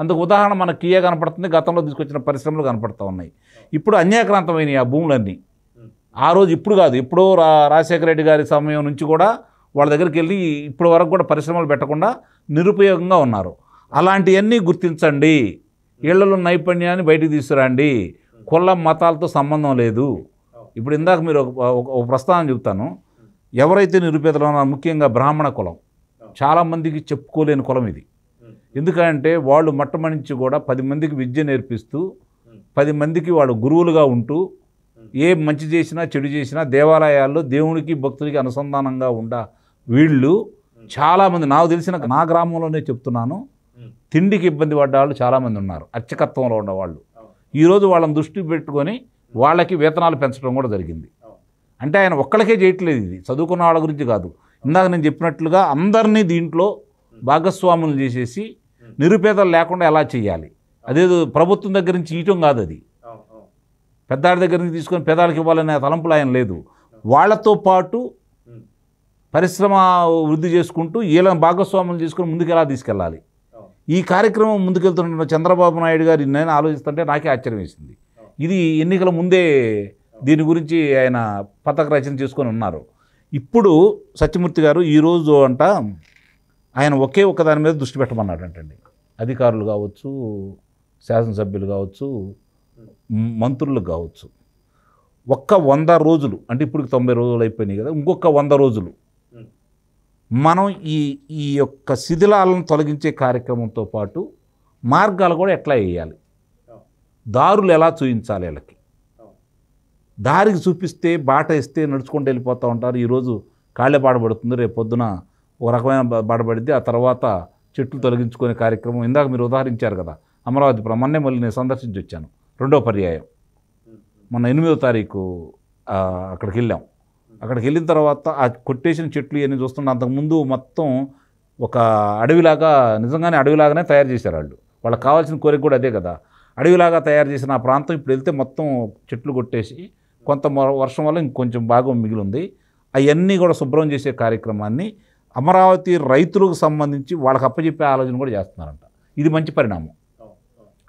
అందుకు ఉదాహరణ మనకు కియా కనపడుతుంది గతంలో తీసుకొచ్చిన పరిశ్రమలు కనపడుతూ ఉన్నాయి ఇప్పుడు అన్యాక్రాంతమైన ఆ భూములన్నీ ఆ రోజు ఇప్పుడు కాదు ఎప్పుడో రా రాజశేఖర రెడ్డి గారి సమయం నుంచి కూడా వాళ్ళ దగ్గరికి వెళ్ళి ఇప్పటి వరకు కూడా పరిశ్రమలు పెట్టకుండా నిరుపయోగంగా ఉన్నారు అలాంటివన్నీ గుర్తించండి ఇళ్లలో నైపుణ్యాన్ని బయటికి తీసుకురండి కుల మతాలతో సంబంధం లేదు ఇప్పుడు ఇందాక మీరు ఒక ప్రస్తావన చెప్తాను ఎవరైతే నిరుపేదలు ఉన్నారో ముఖ్యంగా బ్రాహ్మణ కులం చాలామందికి చెప్పుకోలేని కులం ఇది ఎందుకంటే వాళ్ళు మొట్టమొదటి కూడా పది మందికి విద్య నేర్పిస్తూ పది మందికి వాళ్ళు గురువులుగా ఉంటూ ఏ మంచి చేసినా చెడు చేసినా దేవాలయాల్లో దేవునికి భక్తుడికి అనుసంధానంగా ఉండ వీళ్ళు చాలామంది నాకు తెలిసిన నా గ్రామంలోనే చెప్తున్నాను తిండికి ఇబ్బంది పడ్డ వాళ్ళు చాలామంది ఉన్నారు అర్చకత్వంలో ఉన్నవాళ్ళు ఈరోజు వాళ్ళని దృష్టి పెట్టుకొని వాళ్ళకి వేతనాలు పెంచడం కూడా జరిగింది అంటే ఆయన ఒక్కడికే చేయట్లేదు ఇది చదువుకున్న వాళ్ళ గురించి కాదు ఇందాక నేను చెప్పినట్లుగా అందరినీ దీంట్లో భాగస్వాములు చేసేసి నిరుపేదలు లేకుండా ఎలా చేయాలి అదేదో ప్రభుత్వం దగ్గర నుంచి ఇయటం కాదు అది పెద్దాడి దగ్గర నుంచి తీసుకొని పెద్దాడికి ఇవ్వాలనే తలంపులు ఆయన లేదు వాళ్ళతో పాటు పరిశ్రమ వృద్ధి చేసుకుంటూ వీళ్ళని భాగస్వాములు చేసుకుని ముందుకు ఎలా తీసుకెళ్ళాలి ఈ కార్యక్రమం ముందుకెళ్తున్న చంద్రబాబు నాయుడు గారు నేను ఆలోచిస్తుంటే నాకే ఆశ్చర్యం వేసింది ఇది ఎన్నికల ముందే దీని గురించి ఆయన పథక రచన చేసుకొని ఉన్నారు ఇప్పుడు సత్యమూర్తి గారు ఈరోజు అంట ఆయన ఒకే ఒక దాని మీద దృష్టి పెట్టమన్నాడు అంటండి అధికారులు కావచ్చు శాసనసభ్యులు కావచ్చు మంత్రులు కావచ్చు ఒక్క వంద రోజులు అంటే ఇప్పుడు తొంభై రోజులు అయిపోయినాయి కదా ఇంకొక వంద రోజులు మనం ఈ ఈ యొక్క శిథిలాలను తొలగించే కార్యక్రమంతో పాటు మార్గాలు కూడా ఎట్లా వేయాలి దారులు ఎలా చూపించాలి వీళ్ళకి దారికి చూపిస్తే బాట ఇస్తే నడుచుకుంటూ వెళ్ళిపోతూ ఉంటారు ఈరోజు కాళ్ళే బాడబడుతుంది రేపు పొద్దున ఒక రకమైన బాడబడిద్ది ఆ తర్వాత చెట్లు తొలగించుకునే కార్యక్రమం ఇందాక మీరు ఉదాహరించారు కదా అమరావతి మొన్నే మళ్ళీ నేను సందర్శించి వచ్చాను రెండో పర్యాయం మొన్న ఎనిమిదో తారీఖు అక్కడికి వెళ్ళాం అక్కడికి వెళ్ళిన తర్వాత ఆ కొట్టేసిన చెట్లు ఇవన్నీ చూస్తుంటే అంతకుముందు మొత్తం ఒక అడవిలాగా నిజంగానే అడవిలాగానే తయారు చేశారు వాళ్ళు వాళ్ళకి కావాల్సిన కోరిక కూడా అదే కదా అడవిలాగా తయారు చేసిన ఆ ప్రాంతం ఇప్పుడు వెళ్తే మొత్తం చెట్లు కొట్టేసి కొంత వర్షం వల్ల ఇంకొంచెం బాగా మిగిలింది అవన్నీ కూడా శుభ్రం చేసే కార్యక్రమాన్ని అమరావతి రైతులకు సంబంధించి వాళ్ళకి అప్పచెప్పే ఆలోచన కూడా చేస్తున్నారంట ఇది మంచి పరిణామం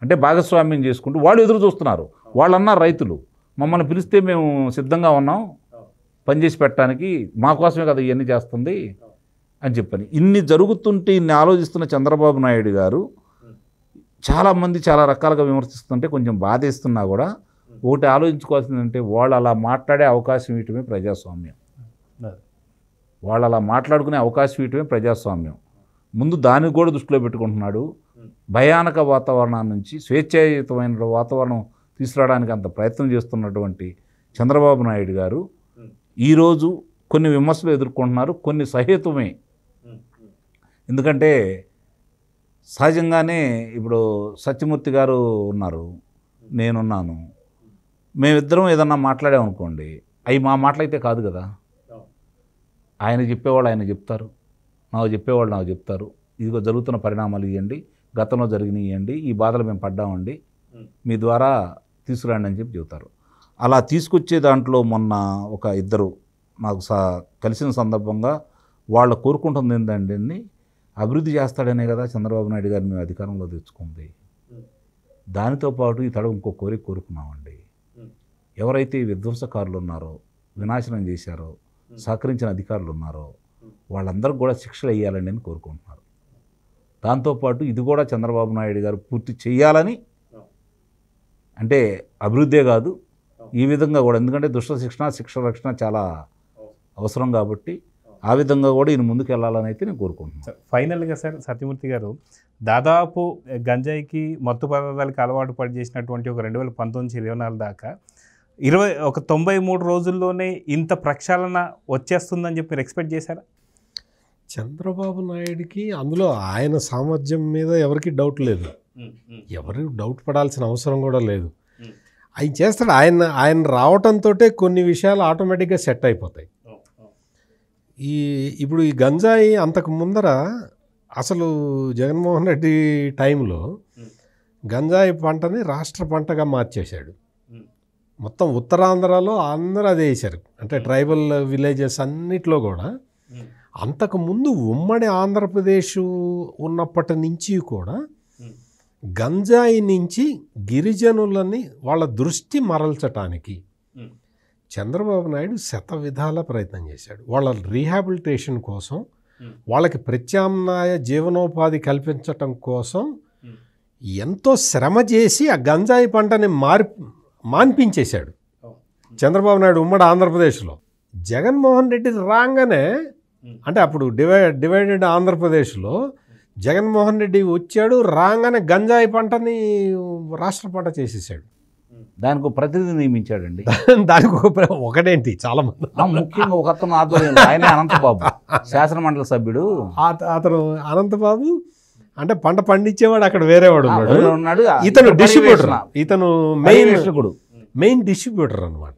అంటే భాగస్వామ్యం చేసుకుంటూ వాళ్ళు ఎదురు చూస్తున్నారు వాళ్ళన్నారు రైతులు మమ్మల్ని పిలిస్తే మేము సిద్ధంగా ఉన్నాం పనిచేసి పెట్టడానికి మా కోసమే కదా ఇవన్నీ చేస్తుంది అని చెప్పని ఇన్ని జరుగుతుంటే ఇన్ని ఆలోచిస్తున్న చంద్రబాబు నాయుడు గారు చాలామంది చాలా రకాలుగా విమర్శిస్తుంటే కొంచెం బాధేస్తున్నా కూడా ఒకటి ఆలోచించుకోవాల్సిందంటే వాళ్ళు అలా మాట్లాడే అవకాశం ఇవ్వటమే ప్రజాస్వామ్యం వాళ్ళు అలా మాట్లాడుకునే అవకాశం ఇవ్వటమే ప్రజాస్వామ్యం ముందు దాన్ని కూడా దృష్టిలో పెట్టుకుంటున్నాడు భయానక వాతావరణం నుంచి స్వేచ్ఛాయుతమైన వాతావరణం తీసుకురావడానికి అంత ప్రయత్నం చేస్తున్నటువంటి చంద్రబాబు నాయుడు గారు ఈరోజు కొన్ని విమర్శలు ఎదుర్కొంటున్నారు కొన్ని సహేతుమే ఎందుకంటే సహజంగానే ఇప్పుడు సత్యమూర్తి గారు ఉన్నారు నేనున్నాను మేమిద్దరం ఏదన్నా మాట్లాడామనుకోండి అవి మా మాటలైతే కాదు కదా ఆయన చెప్పేవాళ్ళు ఆయన చెప్తారు నాకు చెప్పేవాళ్ళు నాకు చెప్తారు ఇదిగో జరుగుతున్న పరిణామాలు ఇవ్వండి గతంలో జరిగినవి ఇవ్వండి ఈ బాధలు మేము పడ్డామండి మీ ద్వారా తీసుకురండి అని చెప్పి చెబుతారు అలా తీసుకొచ్చే దాంట్లో మొన్న ఒక ఇద్దరు నాకు సా కలిసిన సందర్భంగా వాళ్ళు కోరుకుంటుంది ఏంటండి అభివృద్ధి చేస్తాడనే కదా చంద్రబాబు నాయుడు గారిని మేము అధికారంలో తెచ్చుకుంది దానితో పాటు ఈ తడవ ఇంకో కోరిక కోరుకున్నామండి ఎవరైతే విధ్వంసకారులు ఉన్నారో వినాశనం చేశారో సహకరించిన అధికారులు ఉన్నారో వాళ్ళందరికీ కూడా శిక్షలు వేయాలని అని కోరుకుంటున్నారు దాంతోపాటు ఇది కూడా చంద్రబాబు నాయుడు గారు పూర్తి చేయాలని అంటే అభివృద్ధే కాదు ఈ విధంగా కూడా ఎందుకంటే దుష్ట శిక్షణ శిక్ష రక్షణ చాలా అవసరం కాబట్టి ఆ విధంగా కూడా ఈయన ముందుకు వెళ్ళాలని అయితే నేను కోరుకుంటున్నాను ఫైనల్గా సార్ సత్యమూర్తి గారు దాదాపు గంజాయికి మత్తు పదార్థాలకు అలవాటు పడి చేసినటువంటి ఒక రెండు వేల పంతొమ్మిది ఇరవై నాలుగు దాకా ఇరవై ఒక తొంభై మూడు రోజుల్లోనే ఇంత ప్రక్షాళన వచ్చేస్తుందని చెప్పి మీరు ఎక్స్పెక్ట్ చేశారా చంద్రబాబు నాయుడికి అందులో ఆయన సామర్థ్యం మీద ఎవరికి డౌట్ లేదు ఎవరు డౌట్ పడాల్సిన అవసరం కూడా లేదు ఆయన చేస్తాడు ఆయన ఆయన రావటంతో కొన్ని విషయాలు ఆటోమేటిక్గా సెట్ అయిపోతాయి ఈ ఇప్పుడు ఈ గంజాయి అంతకు ముందర అసలు జగన్మోహన్ రెడ్డి టైంలో గంజాయి పంటని రాష్ట్ర పంటగా మార్చేశాడు మొత్తం ఉత్తరాంధ్రలో అందరూ అదే వేశారు అంటే ట్రైబల్ విలేజెస్ అన్నిట్లో కూడా అంతకుముందు ఉమ్మడి ఆంధ్రప్రదేశ్ ఉన్నప్పటి నుంచి కూడా గంజాయి నుంచి గిరిజనులని వాళ్ళ దృష్టి మరల్చటానికి చంద్రబాబు నాయుడు శత విధాల ప్రయత్నం చేశాడు వాళ్ళ రీహాబిలిటేషన్ కోసం వాళ్ళకి ప్రత్యామ్నాయ జీవనోపాధి కల్పించటం కోసం ఎంతో శ్రమ చేసి ఆ గంజాయి పంటని మార్పి మాన్పించేశాడు చంద్రబాబు నాయుడు ఉమ్మడి ఆంధ్రప్రదేశ్లో జగన్మోహన్ రెడ్డి రాగానే అంటే అప్పుడు డివై డివైడెడ్ ఆంధ్రప్రదేశ్లో జగన్మోహన్ రెడ్డి వచ్చాడు రాగానే గంజాయి పంటని రాష్ట్ర పంట చేసేసాడు దానికి ప్రతినిధి నియమించాడండి దానికి ఒకటేంటి చాలా మంది ముఖ్యంగా ఒక అతను ఆధ్వర్యంలో ఆయన అనంతబాబు శాసనమండలి సభ్యుడు అతను అనంతబాబు అంటే పంట పండించేవాడు అక్కడ వేరేవాడు ఉన్నాడు ఇతను డిస్ట్రిబ్యూటర్ ఇతను మెయిన్ మెయిన్ డిస్ట్రిబ్యూటర్ అనమాట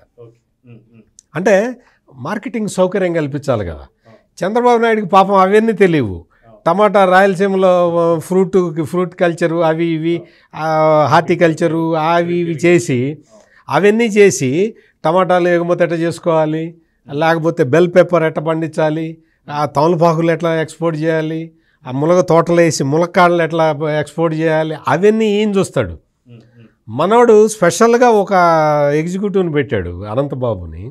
అంటే మార్కెటింగ్ సౌకర్యం కల్పించాలి కదా చంద్రబాబు నాయుడికి పాపం అవన్నీ తెలియవు టమాటా రాయలసీమలో ఫ్రూట్ ఫ్రూట్ కల్చరు అవి ఇవి హార్టికల్చరు అవి ఇవి చేసి అవన్నీ చేసి టమాటాలు ఎగుమతి ఎట్ట చేసుకోవాలి లేకపోతే బెల్ పెప్పర్ ఎట్ట పండించాలి ఆ తమలపాకులు ఎట్లా ఎక్స్పోర్ట్ చేయాలి ఆ ములగ తోటలు వేసి ములక్కాళ్ళు ఎట్లా ఎక్స్పోర్ట్ చేయాలి అవన్నీ ఏం చూస్తాడు మనవాడు స్పెషల్గా ఒక ఎగ్జిక్యూటివ్ని పెట్టాడు అనంతబాబుని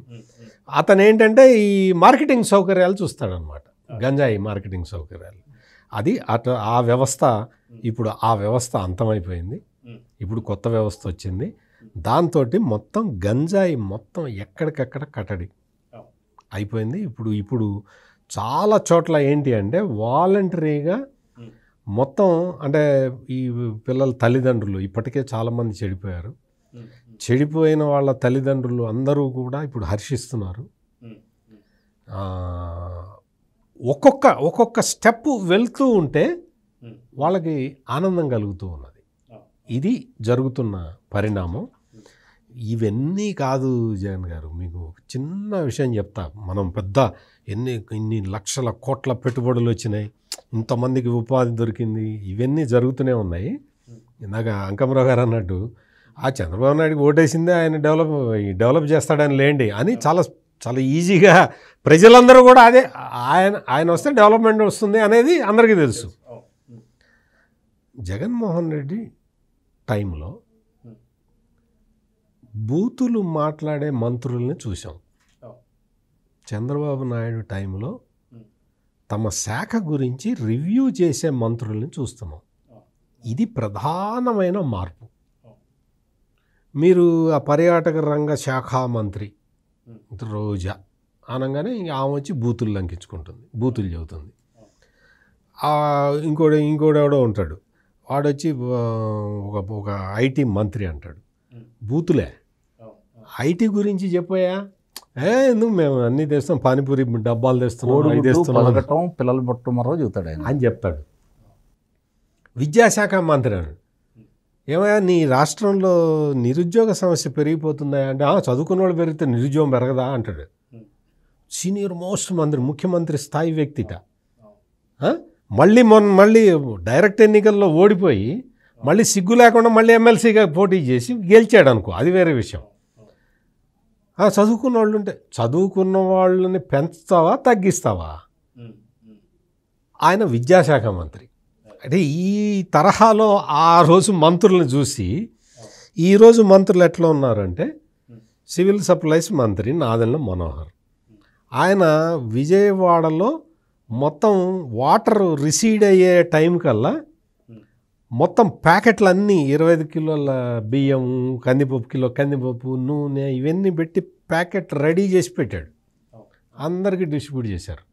అతను ఏంటంటే ఈ మార్కెటింగ్ సౌకర్యాలు చూస్తాడనమాట గంజాయి మార్కెటింగ్ సౌకర్యాలు అది అటు ఆ వ్యవస్థ ఇప్పుడు ఆ వ్యవస్థ అంతమైపోయింది ఇప్పుడు కొత్త వ్యవస్థ వచ్చింది దాంతో మొత్తం గంజాయి మొత్తం ఎక్కడికక్కడ కట్టడి అయిపోయింది ఇప్పుడు ఇప్పుడు చాలా చోట్ల ఏంటి అంటే వాలంటరీగా మొత్తం అంటే ఈ పిల్లల తల్లిదండ్రులు ఇప్పటికే చాలామంది చెడిపోయారు చెడిపోయిన వాళ్ళ తల్లిదండ్రులు అందరూ కూడా ఇప్పుడు హర్షిస్తున్నారు ఒక్కొక్క ఒక్కొక్క స్టెప్ వెళ్తూ ఉంటే వాళ్ళకి ఆనందం కలుగుతూ ఉన్నది ఇది జరుగుతున్న పరిణామం ఇవన్నీ కాదు జగన్ గారు మీకు చిన్న విషయం చెప్తా మనం పెద్ద ఎన్ని ఇన్ని లక్షల కోట్ల పెట్టుబడులు వచ్చినాయి ఇంతమందికి ఉపాధి దొరికింది ఇవన్నీ జరుగుతూనే ఉన్నాయి ఇందాక అంకమరావు గారు అన్నట్టు ఆ చంద్రబాబు నాయుడుకి ఓటేసిందే ఆయన డెవలప్ డెవలప్ చేస్తాడని లేండి అని చాలా చాలా ఈజీగా ప్రజలందరూ కూడా అదే ఆయన ఆయన వస్తే డెవలప్మెంట్ వస్తుంది అనేది అందరికీ తెలుసు జగన్మోహన్ రెడ్డి టైంలో బూతులు మాట్లాడే మంత్రుల్ని చూసాం చంద్రబాబు నాయుడు టైంలో తమ శాఖ గురించి రివ్యూ చేసే మంత్రుల్ని చూస్తున్నాం ఇది ప్రధానమైన మార్పు మీరు ఆ పర్యాటక రంగ శాఖ మంత్రి రోజా అనగానే ఆమె వచ్చి బూతులు లంకించుకుంటుంది బూతులు చెబుతుంది ఇంకోడు ఇంకోడు ఎవడో ఉంటాడు వాడొచ్చి ఒక ఒక ఐటీ మంత్రి అంటాడు బూతులే ఐటీ గురించి చెప్పాయా ఏ ఎందుకు మేము అన్ని తెస్తాం పానీపూరి డబ్బాలు తెస్తున్నాం పిల్లలు పట్టుమరో మరో ఆయన అని చెప్తాడు విద్యాశాఖ మంత్రి అన్నాడు ఏమయ్యా నీ రాష్ట్రంలో నిరుద్యోగ సమస్య పెరిగిపోతుందా అంటే చదువుకున్న వాళ్ళు పెరిగితే నిరుద్యోగం పెరగదా అంటాడు సీనియర్ మోస్ట్ మంత్రి ముఖ్యమంత్రి స్థాయి వ్యక్తిట మళ్ళీ మొన్న మళ్ళీ డైరెక్ట్ ఎన్నికల్లో ఓడిపోయి మళ్ళీ సిగ్గు లేకుండా మళ్ళీ ఎమ్మెల్సీగా పోటీ చేసి గెలిచాడు అనుకో అది వేరే విషయం చదువుకున్న వాళ్ళు ఉంటే చదువుకున్న వాళ్ళని పెంచుతావా తగ్గిస్తావా ఆయన విద్యాశాఖ మంత్రి అంటే ఈ తరహాలో ఆ రోజు మంత్రులను చూసి ఈరోజు మంత్రులు ఎట్లా ఉన్నారంటే సివిల్ సప్లైస్ మంత్రి నాదెల్ల మనోహర్ ఆయన విజయవాడలో మొత్తం వాటర్ రిసీడ్ అయ్యే టైం కల్లా మొత్తం ప్యాకెట్లు అన్నీ ఇరవై ఐదు కిలోల బియ్యం కందిపప్పు కిలో కందిపప్పు నూనె ఇవన్నీ పెట్టి ప్యాకెట్ రెడీ చేసి పెట్టాడు అందరికీ డిస్ట్రిబ్యూట్ చేశారు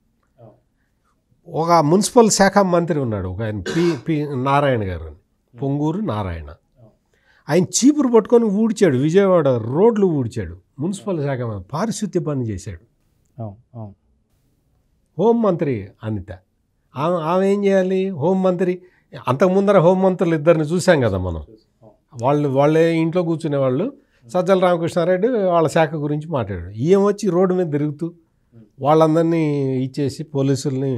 ఒక మున్సిపల్ శాఖ మంత్రి ఉన్నాడు ఒక ఆయన పి పి నారాయణ గారు అని పొంగూరు నారాయణ ఆయన చీపురు పట్టుకొని ఊడ్చాడు విజయవాడ రోడ్లు ఊడ్చాడు మున్సిపల్ శాఖ పారిశుద్ధ్య పని చేశాడు హోం మంత్రి అనిత ఆమె ఆమె ఏం చేయాలి హోం మంత్రి అంతకు ముందర హోం మంత్రులు ఇద్దరిని చూసాం కదా మనం వాళ్ళు వాళ్ళే ఇంట్లో కూర్చునే వాళ్ళు సజ్జల రామకృష్ణారెడ్డి వాళ్ళ శాఖ గురించి మాట్లాడాడు ఏం వచ్చి రోడ్డు మీద తిరుగుతూ వాళ్ళందరినీ ఇచ్చేసి పోలీసుల్ని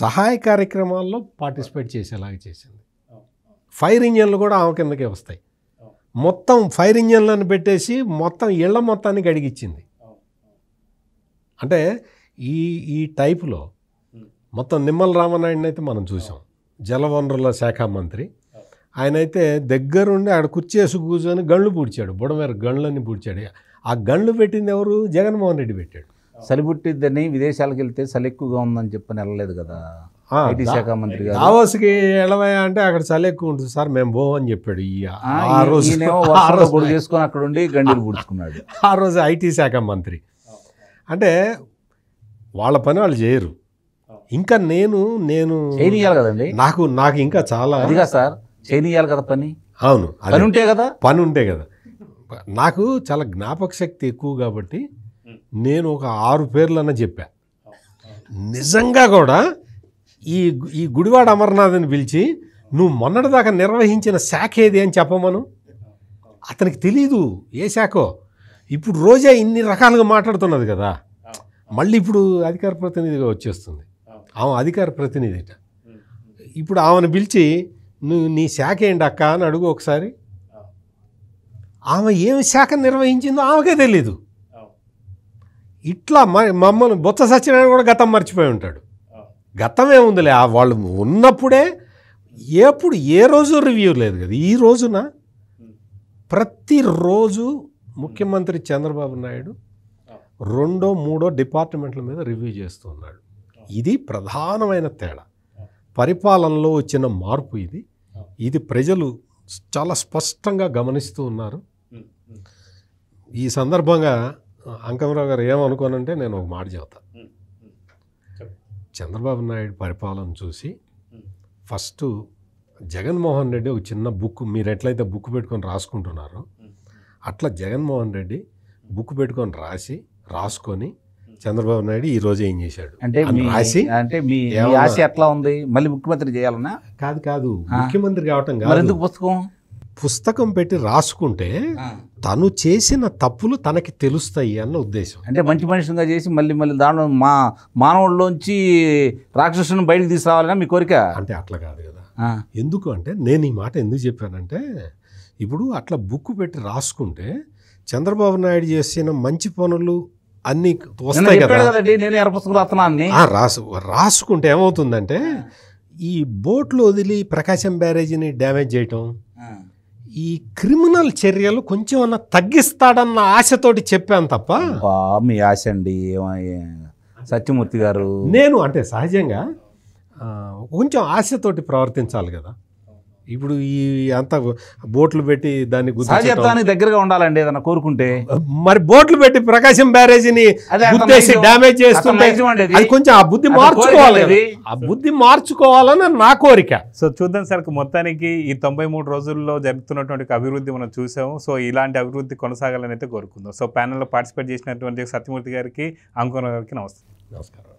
సహాయ కార్యక్రమాల్లో పార్టిసిపేట్ చేసేలాగా చేసింది ఫైర్ ఇంజన్లు కూడా ఆమె కిందకే వస్తాయి మొత్తం ఫైర్ ఇంజన్లను పెట్టేసి మొత్తం ఇళ్ల మొత్తానికి గడిగిచ్చింది అంటే ఈ ఈ టైపులో మొత్తం నిమ్మల రామనాయుడిని అయితే మనం చూసాం జలవనరుల శాఖ మంత్రి ఆయనైతే దగ్గరుండి ఆడ కుర్చేసి కూర్చొని గండ్లు పూడ్చాడు బుడమేర గండ్లన్నీ పూడ్చాడు ఆ గండ్లు పెట్టింది ఎవరు జగన్మోహన్ రెడ్డి పెట్టాడు చలి పుట్టిద్దని విదేశాలకు వెళ్తే చలి ఎక్కువగా ఉందని చెప్పని వెళ్ళలేదు కదా ఐటీ శాఖ మంత్రి గారు దావోస్కి వెళ్ళవయా అంటే అక్కడ చలి ఎక్కువ ఉంటుంది సార్ మేము పోం అని చెప్పాడు ఆ రోజు పొడి చేసుకొని అక్కడ ఉండి గండీలు పుడుచుకున్నాడు ఆ రోజు ఐటీ శాఖ మంత్రి అంటే వాళ్ళ పని వాళ్ళు చేయరు ఇంకా నేను నేను చేయాలి కదండి నాకు నాకు ఇంకా చాలా అదిగా సార్ చేయాలి కదా పని అవును పని ఉంటే కదా పని ఉంటే కదా నాకు చాలా జ్ఞాపక శక్తి ఎక్కువ కాబట్టి నేను ఒక ఆరు పేర్లు అన్న చెప్పా నిజంగా కూడా ఈ ఈ గుడివాడ అమర్నాథ్ని పిలిచి నువ్వు మొన్నటిదాకా నిర్వహించిన శాఖ ఏది అని చెప్పమను అతనికి తెలీదు ఏ శాఖో ఇప్పుడు రోజే ఇన్ని రకాలుగా మాట్లాడుతున్నది కదా మళ్ళీ ఇప్పుడు అధికార ప్రతినిధిగా వచ్చేస్తుంది ఆమె అధికార ప్రతినిధిట ఇప్పుడు ఆమెను పిలిచి నువ్వు నీ శాఖ ఏంటి అక్క అని అడుగు ఒకసారి ఆమె ఏమి శాఖ నిర్వహించిందో ఆమెకే తెలీదు ఇట్లా మమ్మల్ని బొత్స సత్యనారాయణ కూడా గతం మర్చిపోయి ఉంటాడు గతం ఏముందిలే వాళ్ళు ఉన్నప్పుడే ఎప్పుడు ఏ రోజు రివ్యూ లేదు కదా ఈ రోజున ప్రతిరోజు ముఖ్యమంత్రి చంద్రబాబు నాయుడు రెండో మూడో డిపార్ట్మెంట్ల మీద రివ్యూ చేస్తున్నాడు ఇది ప్రధానమైన తేడా పరిపాలనలో వచ్చిన మార్పు ఇది ఇది ప్రజలు చాలా స్పష్టంగా గమనిస్తూ ఉన్నారు ఈ సందర్భంగా అంకమరావు గారు ఏమనుకోనంటే నేను ఒక మాట చెబుతా చంద్రబాబు నాయుడు పరిపాలన చూసి ఫస్ట్ జగన్మోహన్ రెడ్డి ఒక చిన్న బుక్ మీరు ఎట్లయితే బుక్ పెట్టుకొని రాసుకుంటున్నారో అట్లా జగన్మోహన్ రెడ్డి బుక్ పెట్టుకొని రాసి రాసుకొని చంద్రబాబు నాయుడు ఈ రోజు ఏం చేశాడు అంటే రాసి అంటే మీ ఆశ ఎట్లా ఉంది మళ్ళీ ముఖ్యమంత్రి చేయాలన్నా కాదు కాదు ముఖ్యమంత్రి కావటం కాదు పుస్తకం పుస్తకం పెట్టి రాసుకుంటే తను చేసిన తప్పులు తనకి తెలుస్తాయి అన్న ఉద్దేశం అంటే మంచి మనిషిగా చేసి మళ్ళీ మళ్ళీ దాని మా మానవుల్లోంచి రాక్షసుని బయటకు తీసుకురావాలని మీ కోరిక అంటే అట్లా కాదు కదా ఎందుకు అంటే నేను ఈ మాట ఎందుకు చెప్పానంటే ఇప్పుడు అట్లా బుక్ పెట్టి రాసుకుంటే చంద్రబాబు నాయుడు చేసిన మంచి పనులు అన్ని వస్తాయి కదా రాసు రాసుకుంటే ఏమవుతుందంటే ఈ బోట్లు వదిలి ప్రకాశం బ్యారేజీని డ్యామేజ్ చేయటం ఈ క్రిమినల్ చర్యలు కొంచెం అన్న తగ్గిస్తాడన్న ఆశతోటి చెప్పాను తప్ప మీ ఆశ అండి సత్యమూర్తి గారు నేను అంటే సహజంగా కొంచెం ఆశతోటి ప్రవర్తించాలి కదా ఇప్పుడు ఈ అంత బోట్లు పెట్టి దాన్ని సహజత్వానికి దగ్గరగా ఉండాలండి ఏదన్నా కోరుకుంటే మరి బోట్లు పెట్టి ప్రకాశం బ్యారేజీని గుర్తేసి డ్యామేజ్ చేస్తుంటే అది కొంచెం ఆ బుద్ధి మార్చుకోవాలి ఆ బుద్ధి మార్చుకోవాలని నా కోరిక సో చూద్దాం సార్ మొత్తానికి ఈ తొంభై మూడు రోజుల్లో జరుగుతున్నటువంటి అభివృద్ధి మనం చూసాము సో ఇలాంటి అభివృద్ధి కొనసాగాలని అయితే కోరుకుందాం సో ప్యానల్లో పార్టిసిపేట్ చేసినటువంటి సత్యమూర్తి గారికి అంకుర గారికి నమస్తే నమస్కారం